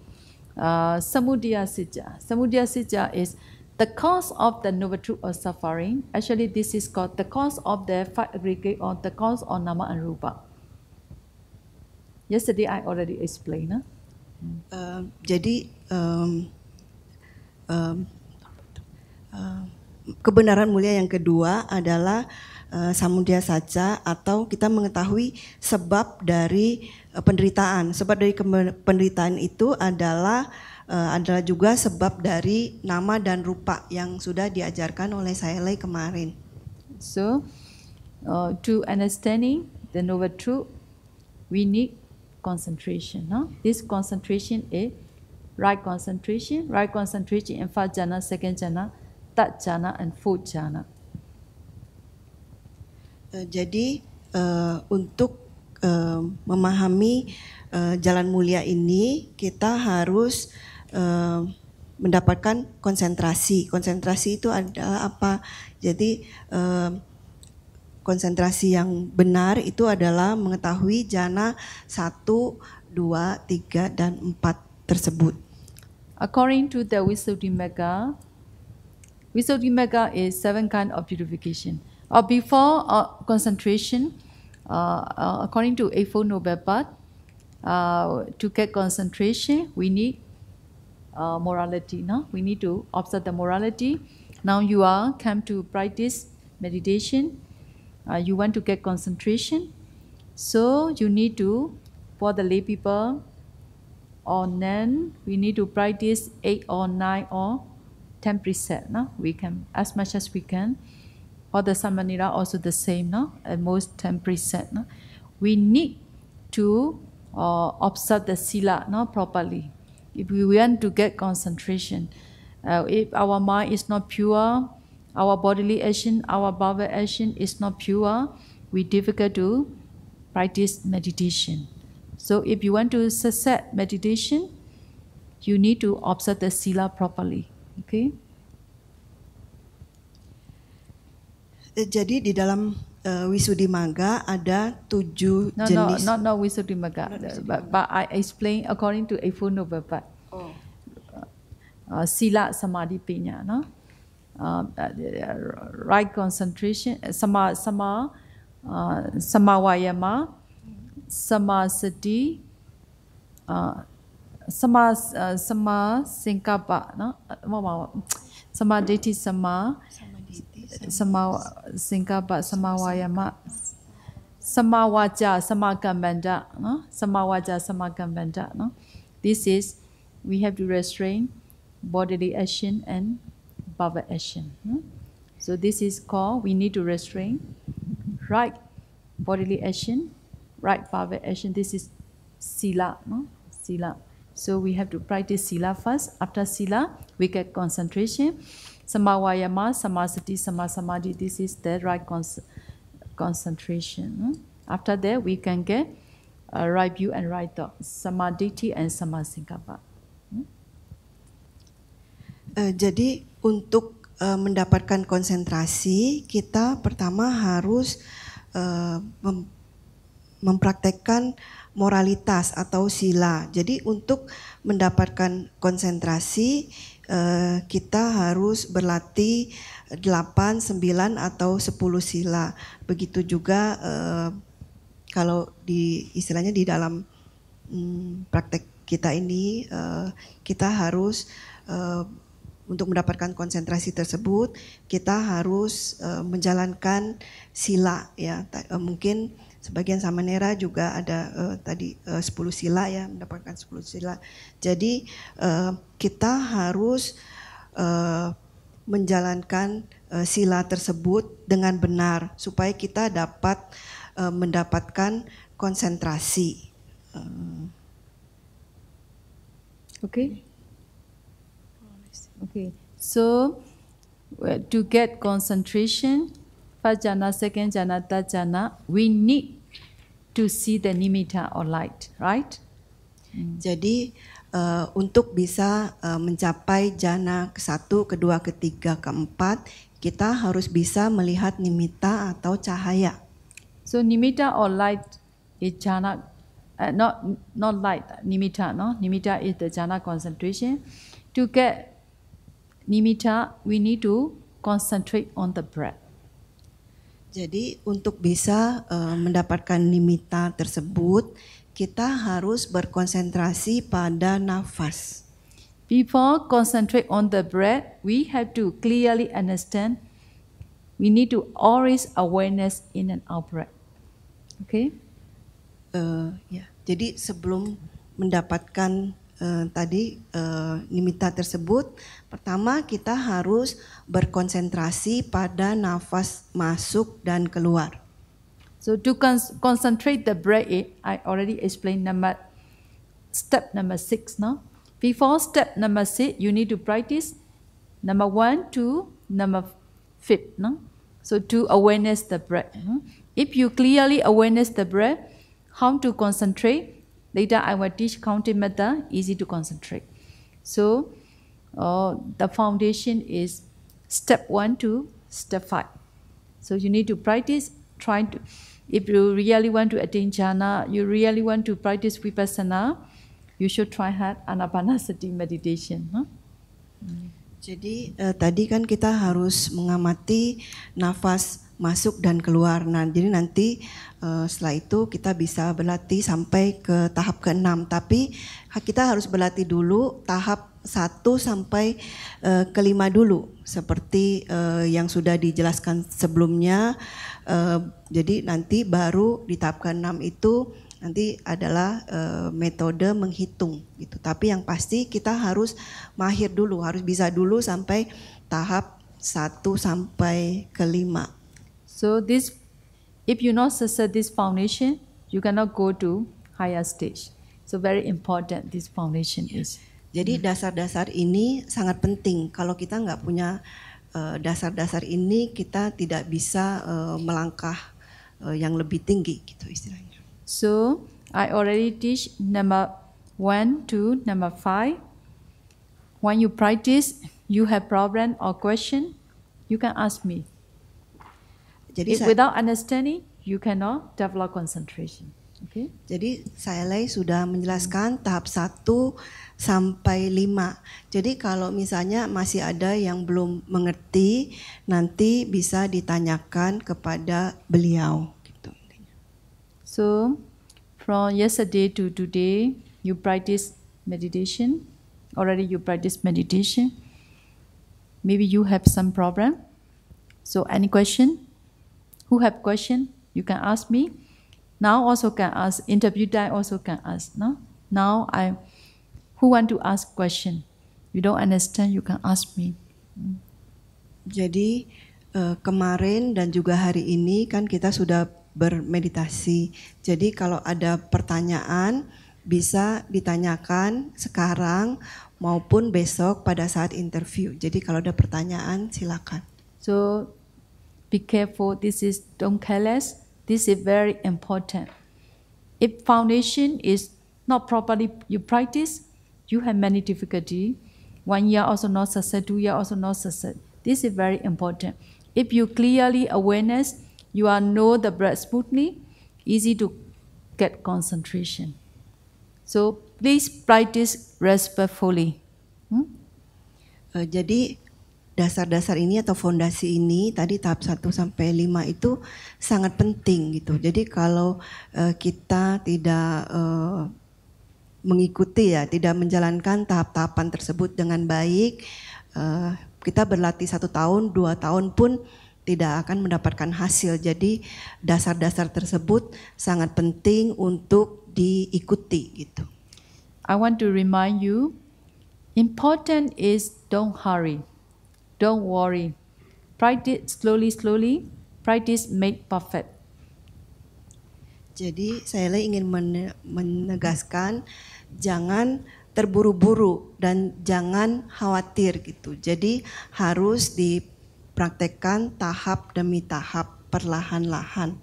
uh, sija. Samudia sija is the cause of the novatru or suffering. Actually, this is called the cause of the five aggregate or the cause of nama and rupa. Yesterday I already explained. Huh? Uh, jadi um, um, uh, kebenaran mulia yang kedua adalah uh, samudya saja atau kita mengetahui sebab dari uh, penderitaan. Sebab dari penderitaan itu adalah uh, adalah juga sebab dari nama dan rupa yang sudah diajarkan oleh saya Sailai kemarin. So, uh, to understanding the Nova Truth, we need concentration. Huh? This concentration is right concentration, right concentration in first jhana, second jhana, third jhana, and fourth jhana. Uh, jadi uh, untuk uh, memahami uh, jalan mulia ini kita harus uh, mendapatkan konsentrasi. Konsentrasi itu adalah apa? Jadi uh, konsentrasi yang benar itu adalah mengetahui jana 1, 2, 3 dan 4 tersebut. According to the Visuddhimagga, Visuddhimagga is seven kinds of purification. Or uh, before uh, concentration, uh, uh according to Eightfold Noble Path, uh, to get concentration, we need morality. No? We need to observe the morality. Now you are come to practice meditation. you want to get concentration. So you need to, for the lay people, or then we need to practice 8 or 9 or 10 preset. No? We can, as much as we can. For the Samanira also the same, no? at most 10 preset. No? We need to uh, observe the sila no? properly. If we want to get concentration, uh, if our mind is not pure, our bodily action, our bowel action is not pure, we difficult to practice meditation. So if you want to succeed meditation, you need to observe the sila properly. Okay. Eh, jadi di dalam uh, ada tujuh no, jenis. No, no, not Wisudi but, but I explain according to Ifuno Babat. Oh. Uh, uh, sila samadhi pinya, no? Uh, uh, right concentration, eh, sama sama uh, samawayama, samasati uh, samas uh, sama sinkapa no mama samaditi sama sama sinkapa samawayama samawaja sama no samawaja samagamanda no this is we have to restrain bodily action and bhava action hmm. so this is called we need to restrain right bodily action right forward action. This is sila, no? sila. So we have to practice sila first. After sila, we get concentration. Samawayama, samasati, samasamadhi. This is the right con concentration. No? After that, we can get uh, right view and right thought, Samaditi and samasinkapa. Hmm? Uh, jadi untuk uh, mendapatkan konsentrasi, kita pertama harus uh, mempraktekkan moralitas atau sila. Jadi untuk mendapatkan konsentrasi eh, kita harus berlatih 8, 9 atau 10 sila. Begitu juga eh, kalau di istilahnya di dalam mm, praktek kita ini eh, kita harus untuk mendapatkan konsentrasi tersebut kita harus menjalankan sila ya mungkin Sebagian Samanera juga ada uh, tadi eh, uh, 10 sila ya, mendapatkan 10 sila. Jadi uh, kita harus uh, menjalankan uh, sila tersebut dengan benar supaya kita dapat uh, mendapatkan konsentrasi. Uh. Okay. Okay. So to get concentration, first second jana, third jana, we need to see the nimitta uh, or light, right? Hmm. Jadi uh, untuk bisa uh, mencapai jana ke satu, kedua, ketiga, keempat, kita harus bisa melihat nimitta atau cahaya. So nimitta or light is jana, uh, not not light nimitta, no. Nimitta is the jana concentration. To get nimitta, we need to concentrate on the breath. Jadi untuk bisa uh, mendapatkan nimita tersebut, kita harus berkonsentrasi pada nafas. Before concentrate on the breath, we have to clearly understand we need to always awareness in and out breath. Okay? Uh, ya. Jadi sebelum mendapatkan eh, tadi eh, nimita tersebut, pertama kita harus berkonsentrasi pada nafas masuk dan keluar. So to concentrate the breath, I already explained number step number six. No, before step number six, you need to practice number one to number fifth. No, so to awareness the breath. No? If you clearly awareness the breath, how to concentrate, Later, I will teach counting method, easy to concentrate. So, uh, the foundation is step one to step five. So you need to practice, try to, if you really want to attain jhana, you really want to practice vipassana, you should try hard anapanasati meditation. Huh? Hmm. Jadi eh, tadi kan kita harus mengamati nafas masuk dan keluar. Nah, jadi nanti Eh, setelah itu kita bisa berlatih sampai ke tahap keenam, tapi kita harus berlatih dulu tahap satu sampai uh, eh, ke dulu seperti uh, yang sudah dijelaskan sebelumnya uh, jadi nanti baru di tahap keenam itu nanti adalah uh, metode menghitung gitu tapi yang pasti kita harus mahir dulu harus bisa dulu sampai tahap satu sampai kelima. so this If you not sustain this foundation, you cannot go to higher stage. So very important this foundation yes. is. Jadi dasar-dasar ini sangat penting. Kalau kita nggak punya eh, dasar-dasar uh, ini, kita tidak bisa uh, melangkah uh, yang lebih tinggi gitu istilahnya. So I already teach number one to number five. When you practice, you have problem or question, you can ask me. Jadi It, without understanding, you cannot develop concentration. Okay. Jadi Sailai sudah menjelaskan tahap 1 sampai 5. Jadi kalau misalnya masih ada yang belum mengerti, nanti bisa ditanyakan kepada beliau. Gitu. So, from yesterday to today, you practice meditation. Already you practice meditation. Maybe you have some problem. So, any question? Who have question, you can ask me. Now also can ask. Interview die also can ask. No. Now I, who want to ask question? You don't understand, you can ask me. Jadi uh, kemarin dan juga hari ini kan kita sudah bermeditasi. Jadi kalau ada pertanyaan bisa ditanyakan sekarang maupun besok pada saat interview. Jadi kalau ada pertanyaan silakan. So Be careful. This is don't care less. This is very important. If foundation is not properly you practice, you have many difficulty. One year also not success, two year also not success. This is very important. If you clearly awareness, you are know the breath smoothly, easy to get concentration. So please practice respectfully. Hmm? Uh, jadi dasar-dasar ini atau fondasi ini tadi tahap 1 sampai 5 itu sangat penting gitu. Jadi kalau uh, kita tidak uh, mengikuti ya, tidak menjalankan tahap-tahapan tersebut dengan baik, uh, kita berlatih satu tahun, dua tahun pun tidak akan mendapatkan hasil. Jadi dasar-dasar tersebut sangat penting untuk diikuti gitu. I want to remind you, important is don't hurry. Don't worry. Practice slowly, slowly. Practice make perfect. Jadi saya ingin menegaskan jangan terburu-buru dan jangan khawatir gitu. Jadi harus dipraktekkan tahap demi tahap perlahan-lahan.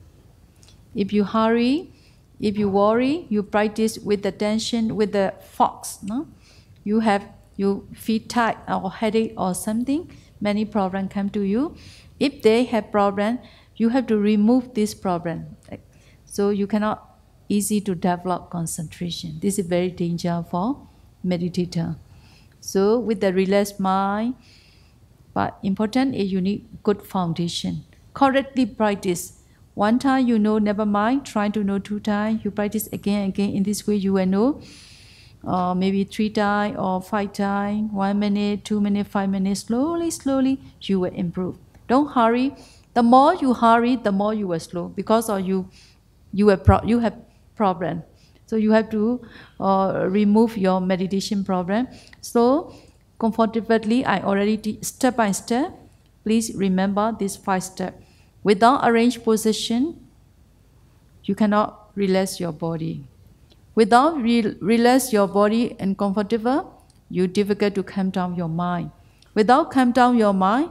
If you hurry, if you worry, you practice with the tension with the fox, no? You have you feel tight or headache or something, many problem come to you. If they have problem, you have to remove this problem. So you cannot easy to develop concentration. This is very danger for meditator. So with the relaxed mind, but important is you need good foundation. Correctly practice. One time you know, never mind. Try to know two times. You practice again, again. In this way, you will know uh, maybe three time or five time, one minute, two minute, five minutes. Slowly, slowly, you will improve. Don't hurry. The more you hurry, the more you will slow because of you you have pro- you have problem. So you have to uh, remove your meditation problem. So comfortably, I already step by step. Please remember this five step. Without arranged position, you cannot relax your body. Without re- relax your body and comfortable, you difficult to calm down your mind. Without calm down your mind,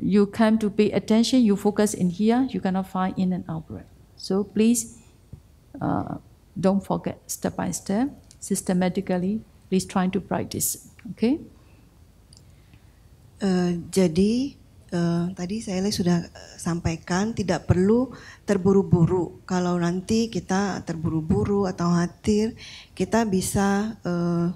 you come to pay attention, you focus in here, you cannot find in and out breath. So please uh, don't forget step by step, systematically, please try to practice. Okay? Uh, jadi, eh, tadi saya sudah eh, sampaikan tidak perlu terburu-buru. Kalau nanti kita terburu-buru atau khawatir, kita bisa eh,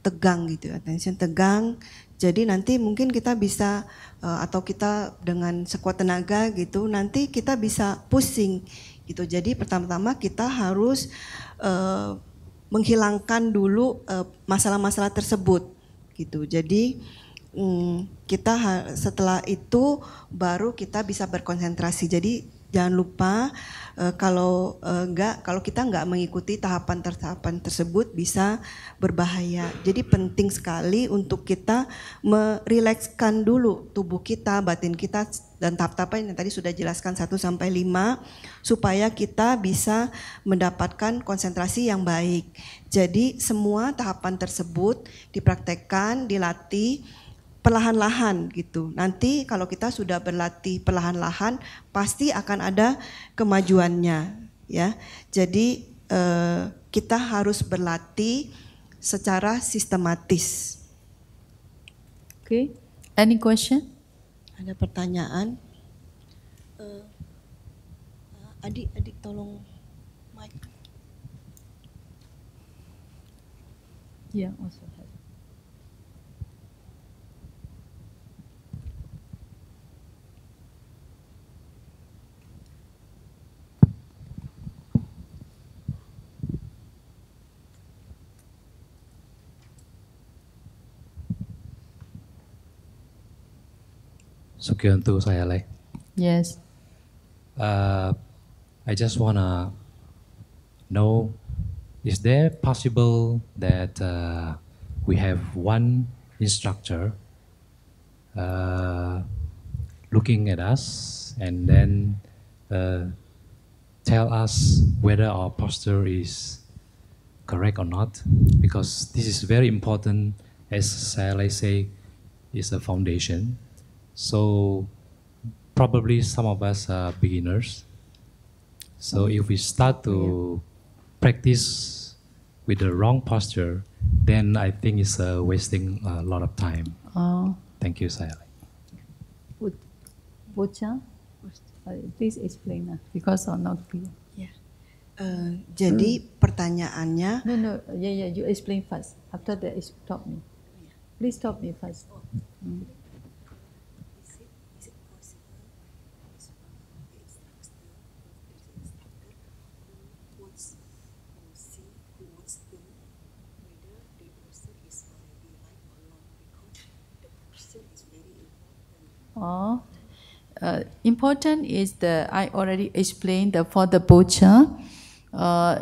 tegang gitu, attention tegang. Jadi nanti mungkin kita bisa eh, atau kita dengan sekuat tenaga gitu, nanti kita bisa pusing gitu. Jadi pertama-tama kita harus eh, menghilangkan dulu eh, masalah-masalah eh, masalah -masalah tersebut gitu. Jadi Hmm, kita setelah itu baru kita bisa berkonsentrasi. Jadi jangan lupa e, kalau uh, e, enggak kalau kita enggak mengikuti tahapan tahapan tersebut bisa berbahaya. Jadi penting sekali untuk kita merilekskan dulu tubuh kita, batin kita dan tahap-tahapan yang tadi sudah jelaskan 1 sampai 5 supaya kita bisa mendapatkan konsentrasi yang baik. Jadi semua tahapan tersebut dipraktekkan, dilatih perlahan-lahan gitu. Nanti kalau kita sudah berlatih perlahan-lahan pasti akan ada kemajuannya ya. Jadi eh, kita harus berlatih secara sistematis. Oke. Okay. Any question? Ada pertanyaan? adik, eh, adik tolong mic. Ya, yeah, awesome. Sukiyanto Sayale. Yes. Uh, I just wanna know, is there possible that uh, we have one instructor uh, looking at us and then uh, tell us whether our posture is correct or not? Because this is very important, as Sayale say, is a foundation so probably some of us are beginners. So mm-hmm. if we start to practice with the wrong posture, then I think it's uh, wasting a lot of time. Oh. Thank you, Sayali. Would Bocha, uh, please explain that uh, because I'm not clear. Yeah. Uh, jadi hmm. pertanyaannya. No no, yeah yeah, you explain first. After that, stop me. Oh, please stop me first. Hmm. or uh, uh, important is the I already explained the for the butcher. Uh,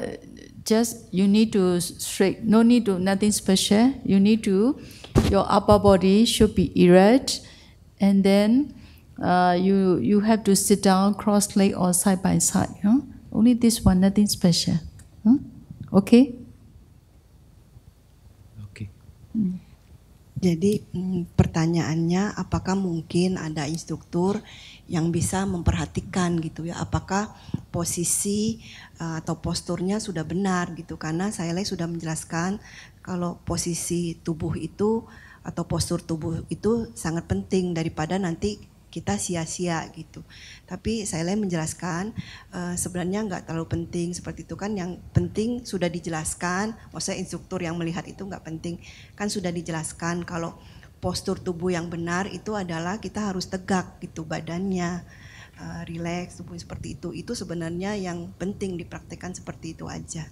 just you need to straight, no need to nothing special. You need to your upper body should be erect, and then uh, you you have to sit down cross leg or side by side. Huh? Only this one, nothing special. Huh? Okay. Okay. Mm. Jadi mm, pertanyaannya apakah mungkin ada instruktur yang bisa memperhatikan gitu ya apakah posisi e, atau posturnya sudah benar gitu karena saya sudah menjelaskan kalau posisi tubuh itu atau postur tubuh itu sangat penting daripada nanti kita sia-sia gitu. Tapi saya lain menjelaskan uh, sebenarnya nggak terlalu penting seperti itu kan. Yang penting sudah dijelaskan. Maksudnya instruktur yang melihat itu nggak penting kan sudah dijelaskan kalau postur tubuh yang benar itu adalah kita harus tegak gitu badannya. Uh, relax tubuh seperti itu itu sebenarnya yang penting dipraktekkan seperti itu aja.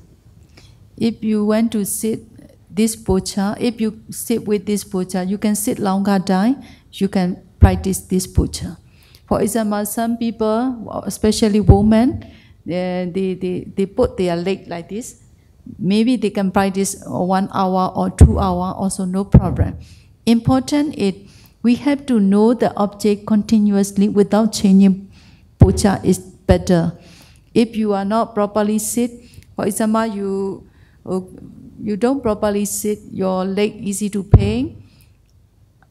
If you want to sit this pocha, if you sit with this pocha, you can sit longer time you can practice this puja. For example, some people, especially women, they, they, they put their leg like this. Maybe they can practice one hour or two hour, also no problem. Important is we have to know the object continuously without changing puja is better. If you are not properly sit, for example, you, you don't properly sit, your leg easy to pain,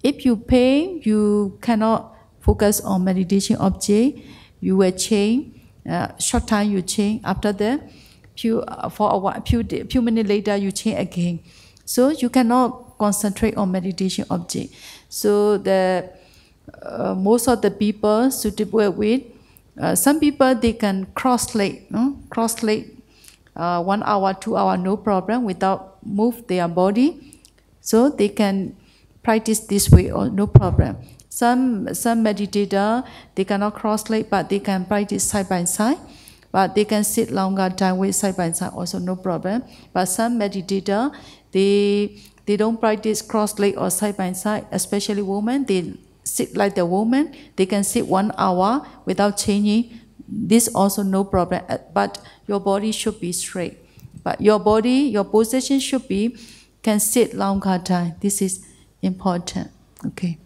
if you pay, you cannot focus on meditation object. You will change. Uh, short time you change. After that, few uh, for a while, few day, few minutes later you change again. So you cannot concentrate on meditation object. So the uh, most of the people suitable with uh, some people they can cross leg, no? cross leg, uh, one hour, two hour, no problem without move their body. So they can practice this way, or oh, no problem. Some some meditator they cannot cross leg, but they can practice side by side. But they can sit longer time with side by side, also no problem. But some meditator they they don't practice cross leg or side by side, especially women. They sit like the woman. They can sit one hour without changing. This also no problem. Uh, but your body should be straight. But your body, your position should be can sit longer time. This is important. Okay.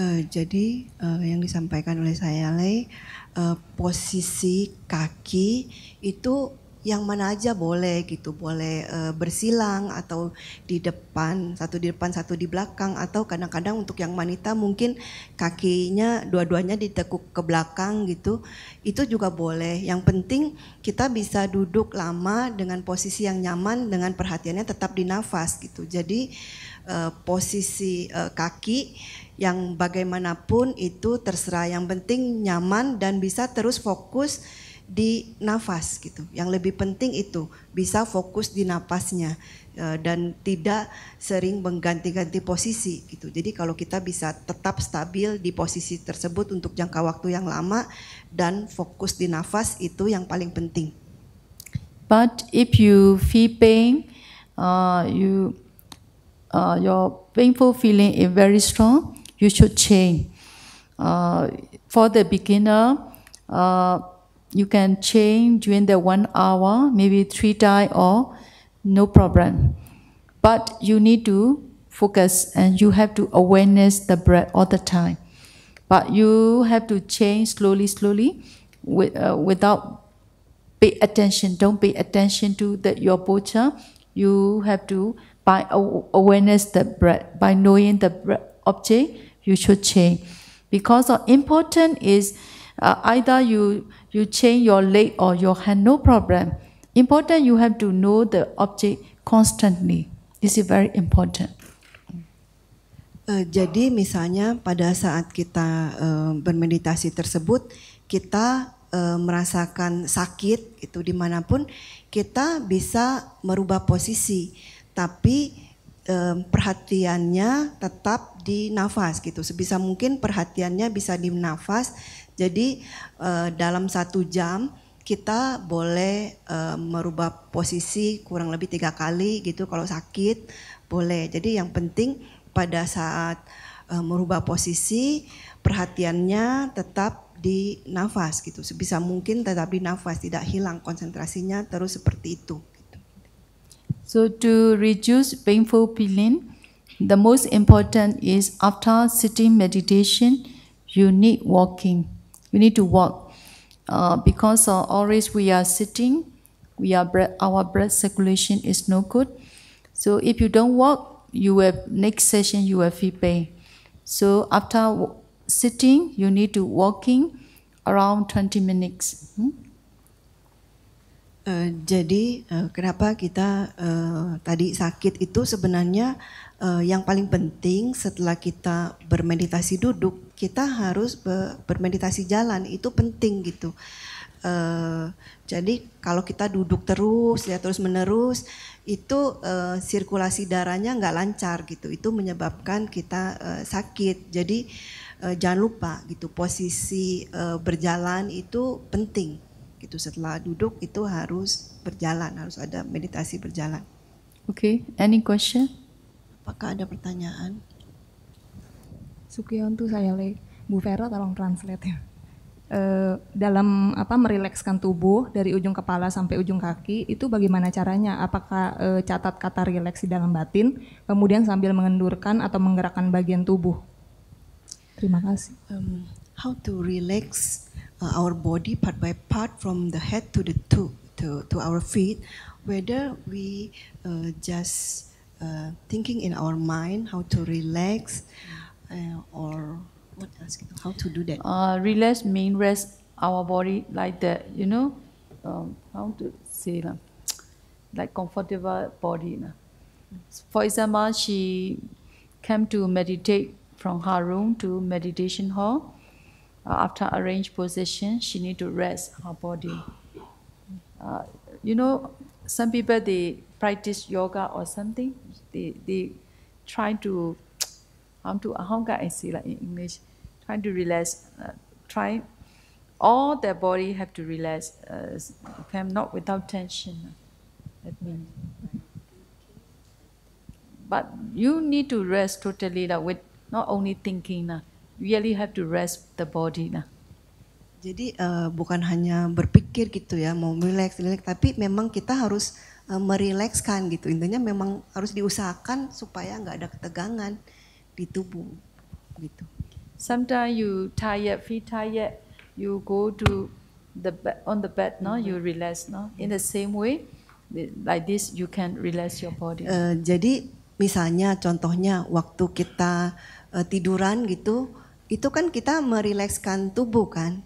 Uh, eh, jadi uh, yang disampaikan oleh saya Le, uh, eh, posisi kaki itu yang mana aja boleh gitu, boleh uh, bersilang atau di depan, satu di depan, satu di belakang atau kadang-kadang untuk yang wanita mungkin kakinya dua-duanya ditekuk ke belakang gitu. Itu juga boleh. Yang penting kita bisa duduk lama dengan posisi yang nyaman dengan perhatiannya tetap di nafas gitu. Jadi uh, posisi uh, kaki yang bagaimanapun itu terserah yang penting nyaman dan bisa terus fokus di nafas gitu. Yang lebih penting itu bisa fokus di nafasnya eh, dan tidak sering mengganti-ganti posisi gitu. Jadi kalau kita bisa tetap stabil di posisi tersebut untuk jangka waktu yang lama dan fokus di nafas itu yang paling penting. But if you feel pain, uh, you uh, your painful feeling is very strong, you should change. Uh, for the beginner, uh, you can change during the one hour, maybe three times or no problem. But you need to focus and you have to awareness the breath all the time. But you have to change slowly, slowly, with, uh, without pay attention. Don't pay attention to the, your posture. You have to by awareness the breath, by knowing the breath object, you should change. Because the important is uh, either you you change your leg or your hand, no problem. Important you have to know the object constantly. This is very important. Uh, jadi misalnya pada saat kita uh, bermeditasi tersebut, kita uh, merasakan sakit itu dimanapun, kita bisa merubah posisi tapi um, perhatiannya tetap di nafas gitu. Sebisa mungkin perhatiannya bisa di nafas. Jadi uh, dalam satu jam kita boleh uh, merubah posisi kurang lebih tiga kali gitu. Kalau sakit boleh. Jadi yang penting pada saat uh, merubah posisi perhatiannya tetap di nafas gitu. Sebisa mungkin tetap di nafas, tidak hilang konsentrasinya terus seperti itu. So to reduce painful feeling, the most important is after sitting meditation, you need walking. You need to walk uh, because uh, always we are sitting, we are our blood circulation is no good. So if you don't walk, you will next session you will feel pain. So after sitting, you need to walking around 20 minutes. Hmm? Eh, jadi uh, kenapa kita uh, tadi sakit itu sebenarnya uh, yang paling penting setelah kita bermeditasi duduk kita harus be bermeditasi jalan itu penting gitu. Uh, jadi kalau kita duduk terus ya terus menerus itu uh, sirkulasi darahnya nggak lancar gitu itu menyebabkan kita uh, sakit. Jadi uh, jangan lupa gitu posisi uh, berjalan itu penting itu setelah duduk itu harus berjalan, harus ada meditasi berjalan. Oke, okay. any question? Apakah ada pertanyaan? Sukion tuh saya le, Bu Vera, tolong translate ya. E, dalam apa merilekskan tubuh dari ujung kepala sampai ujung kaki itu bagaimana caranya? Apakah e, catat kata rileks di dalam batin, kemudian sambil mengendurkan atau menggerakkan bagian tubuh? Terima kasih. Um, how to relax uh, our body part by part from the head to the to, to, to our feet, whether we uh, just uh, thinking in our mind how to relax uh, or what else, how to do that? Uh, relax main rest our body like that, you know, um, how to say that, like comfortable body. Nah. For example, she came to meditate from her room to meditation hall uh, after arranged position, she need to rest her body. Uh, you know, some people they practice yoga or something. They they try to how to how can I say like in English, trying to relax, uh, trying all their body have to relax. Uh, okay, not without tension. That means. But you need to rest totally like, with not only thinking. really have to rest the body nah jadi uh, bukan hanya berpikir gitu ya mau relax relax tapi memang kita harus uh, eh, merilekskan gitu intinya memang harus diusahakan supaya nggak ada ketegangan di tubuh gitu sometimes you tired feel tired you go to the on the bed no you mm-hmm. relax no in the same way like this you can relax your body uh, jadi misalnya contohnya waktu kita uh, tiduran gitu itu kan kita merilekskan tubuh kan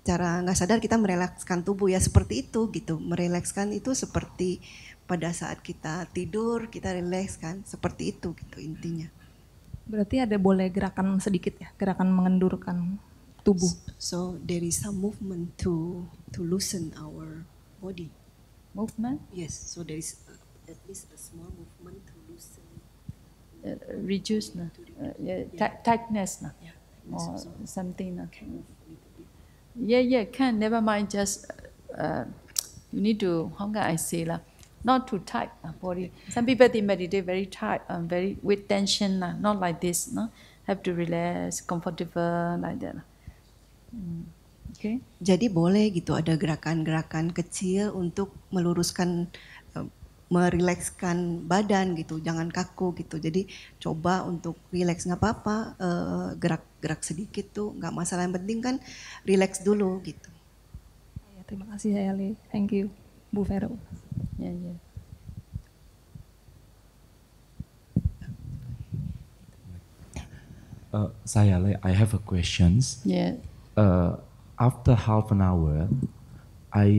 cara nggak sadar kita merelakskan tubuh ya seperti itu gitu merelakskan itu seperti pada saat kita tidur kita rilekskan seperti itu gitu intinya berarti ada boleh gerakan sedikit ya gerakan mengendurkan tubuh so there is some movement to to loosen our body movement yes so there is uh, at least a small movement to loosen uh, reduce na uh, yeah, yeah. tightness na yeah. or something uh. that yeah yeah can never mind just uh, you need to how can i say la, not too tight uh, body some people they meditate very tight um, very with tension lah, not like this no have to relax comfortable like that la. Mm, okay. Jadi boleh gitu ada gerakan-gerakan kecil untuk meluruskan merilekskan badan gitu, jangan kaku gitu. Jadi coba untuk rileks nggak apa-apa, eh, gerak-gerak sedikit tuh nggak masalah. Yang penting kan rileks dulu gitu. Ya, terima kasih ya, Eli, thank you Bu Vero. Ya, ya. Uh, saya, I have a questions. Yeah. Iya. Uh, after half an hour, I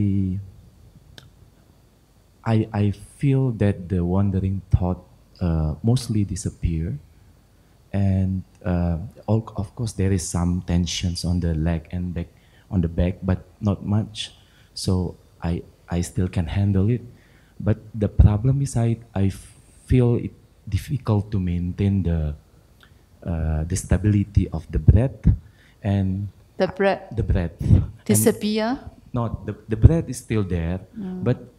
I, I feel that the wandering thought uh, mostly disappear. And uh, all, of course, there is some tensions on the leg and back, on the back, but not much. So I, I still can handle it. But the problem is I, I feel it difficult to maintain the, uh, the stability of the breath and the breath. The breath. Disappear? And no, the, the breath is still there, mm. but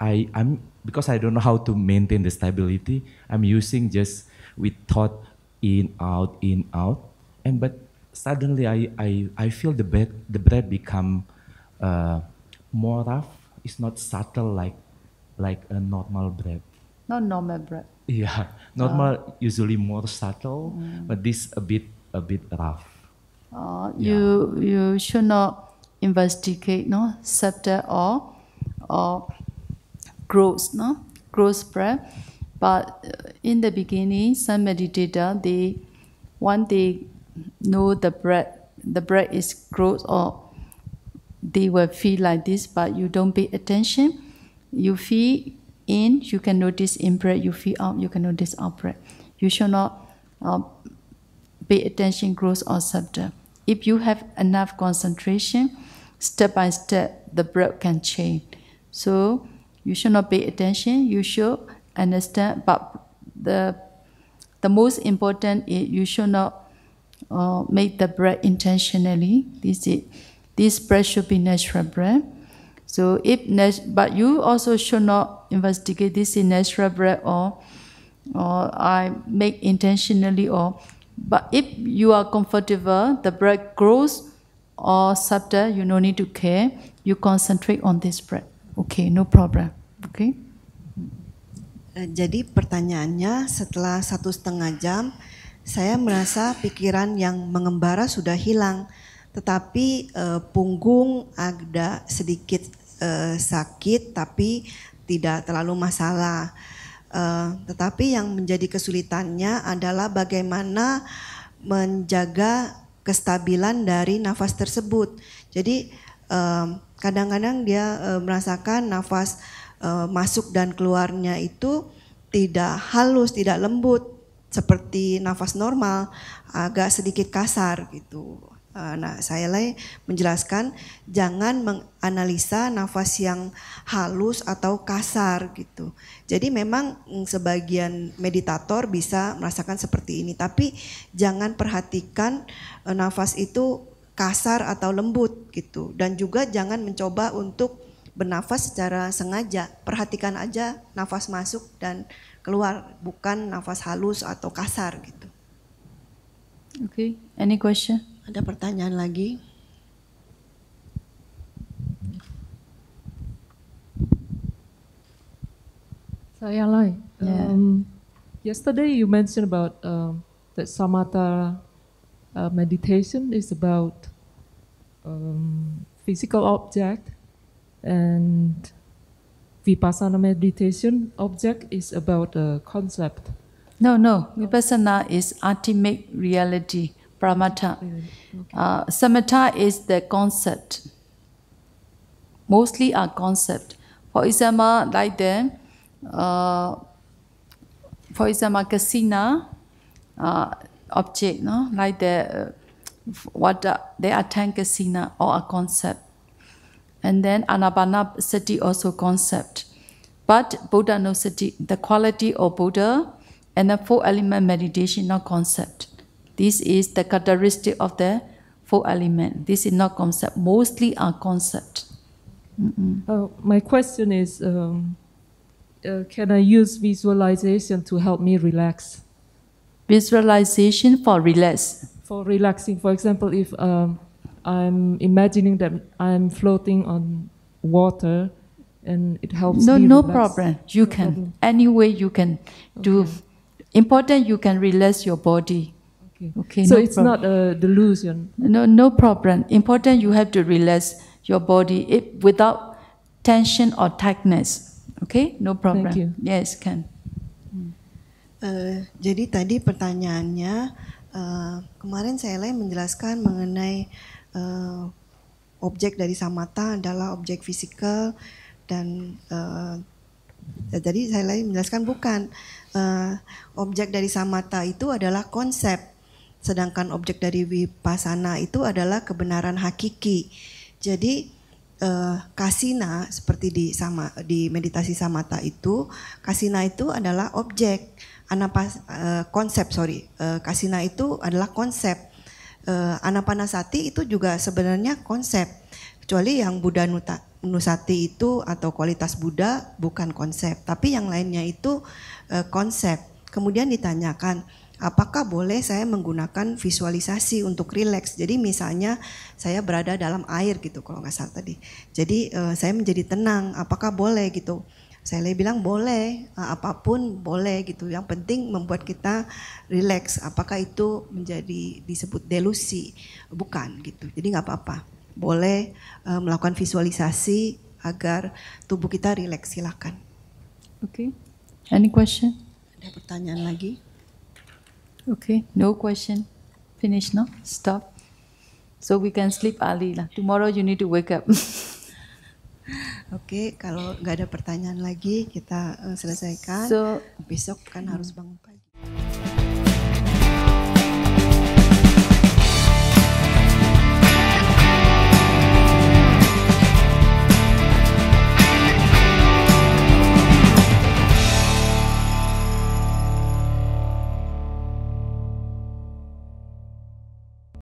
I, I'm because I don't know how to maintain the stability, I'm using just with thought in, out, in, out. And but suddenly I, I, I feel the bread the bread become uh, more rough. It's not subtle like like a normal bread. Not normal bread. Yeah, ah. normal oh. usually more subtle, mm. but this a bit a bit rough. Oh, yeah. you you should not investigate no subtle or or growth, no? growth prep. But uh, in the beginning, some meditator, they when they know the breath, the breath is growth, or they will feel like this, but you don't pay attention. You feel in, you can notice in breath. You feel out, you can notice out breath. You should not uh, pay attention growth or subject. If you have enough concentration, step by step, the breath can change. So you should not pay attention. You should understand. But the the most important is you should not uh, make the bread intentionally. This is, this bread should be natural bread. So if but you also should not investigate this is natural bread or or I make intentionally or but if you are comfortable, the bread grows or subtle, you no need to care. You concentrate on this bread. okay, no problem. Okay. Eh, jadi pertanyaannya setelah satu setengah jam saya merasa pikiran yang mengembara sudah hilang, tetapi uh, punggung ada sedikit uh, sakit tapi tidak terlalu masalah. Uh, tetapi yang menjadi kesulitannya adalah bagaimana menjaga kestabilan dari nafas tersebut. Jadi uh, kadang-kadang dia e, merasakan nafas e, masuk dan keluarnya itu tidak halus, tidak lembut seperti nafas normal, agak sedikit kasar gitu. E, nah, saya lagi menjelaskan jangan menganalisa nafas yang halus atau kasar gitu. Jadi memang mm, sebagian meditator bisa merasakan seperti ini, tapi jangan perhatikan e, nafas itu kasar atau lembut gitu dan juga jangan mencoba untuk bernafas secara sengaja perhatikan aja nafas masuk dan keluar bukan nafas halus atau kasar gitu oke okay. any question ada pertanyaan lagi saya so, yeah, Yeah. Um, yesterday you mentioned about um, that samatha Uh, meditation is about um, physical object and vipassana meditation object is about a concept no no vipassana is ultimate reality pramata okay. uh, samatha is the concept mostly a concept for example like the uh, for example kasina uh, object, no? like the, uh, what the, the Atangasina or a concept. And then city also concept. But Buddha no city the quality of Buddha and the four element meditation not concept. This is the characteristic of the four element. This is not concept, mostly a concept. Mm -mm. Uh, my question is, um, uh, can I use visualization to help me relax? Visualization for relax. For relaxing, for example, if um, I'm imagining that I'm floating on water, and it helps. No, no relax. problem. You no can problem. any way you can do. Important, you can relax your body. Okay. okay so no it's problem. not a delusion. No, no problem. Important, you have to relax your body it, without tension or tightness. Okay, no problem. Thank you. Yes, can. Eh, jadi tadi pertanyaannya uh, kemarin lain menjelaskan mengenai uh, objek dari samata adalah objek fisikal dan uh, jadi ya saya lagi menjelaskan bukan uh, objek dari samata itu adalah konsep, sedangkan objek dari wipasana itu adalah kebenaran hakiki. Jadi kasina seperti di sama di meditasi samata itu kasina itu adalah objek anapas uh, konsep sorry uh, kasina itu adalah konsep uh, anapanasati itu juga sebenarnya konsep kecuali yang Buddha Nuta, Nusati itu atau kualitas Buddha bukan konsep tapi yang lainnya itu uh, konsep kemudian ditanyakan apakah boleh saya menggunakan visualisasi untuk rileks jadi misalnya saya berada dalam air gitu kalau nggak salah tadi jadi uh, saya menjadi tenang apakah boleh gitu saya bilang boleh, eh, apapun boleh gitu. Yang penting membuat kita relax. Apakah itu menjadi disebut delusi? Bukan gitu. Jadi nggak apa-apa. Boleh uh, melakukan visualisasi agar tubuh kita relax. Silakan. Oke. Okay. Any question? Ada pertanyaan lagi? Oke. Okay. No question. Finish no? Stop. So we can sleep early lah. Tomorrow you need to wake up. Oke, kalau nggak ada pertanyaan lagi kita eh, selesaikan. So, Besok kan harus bangun pagi.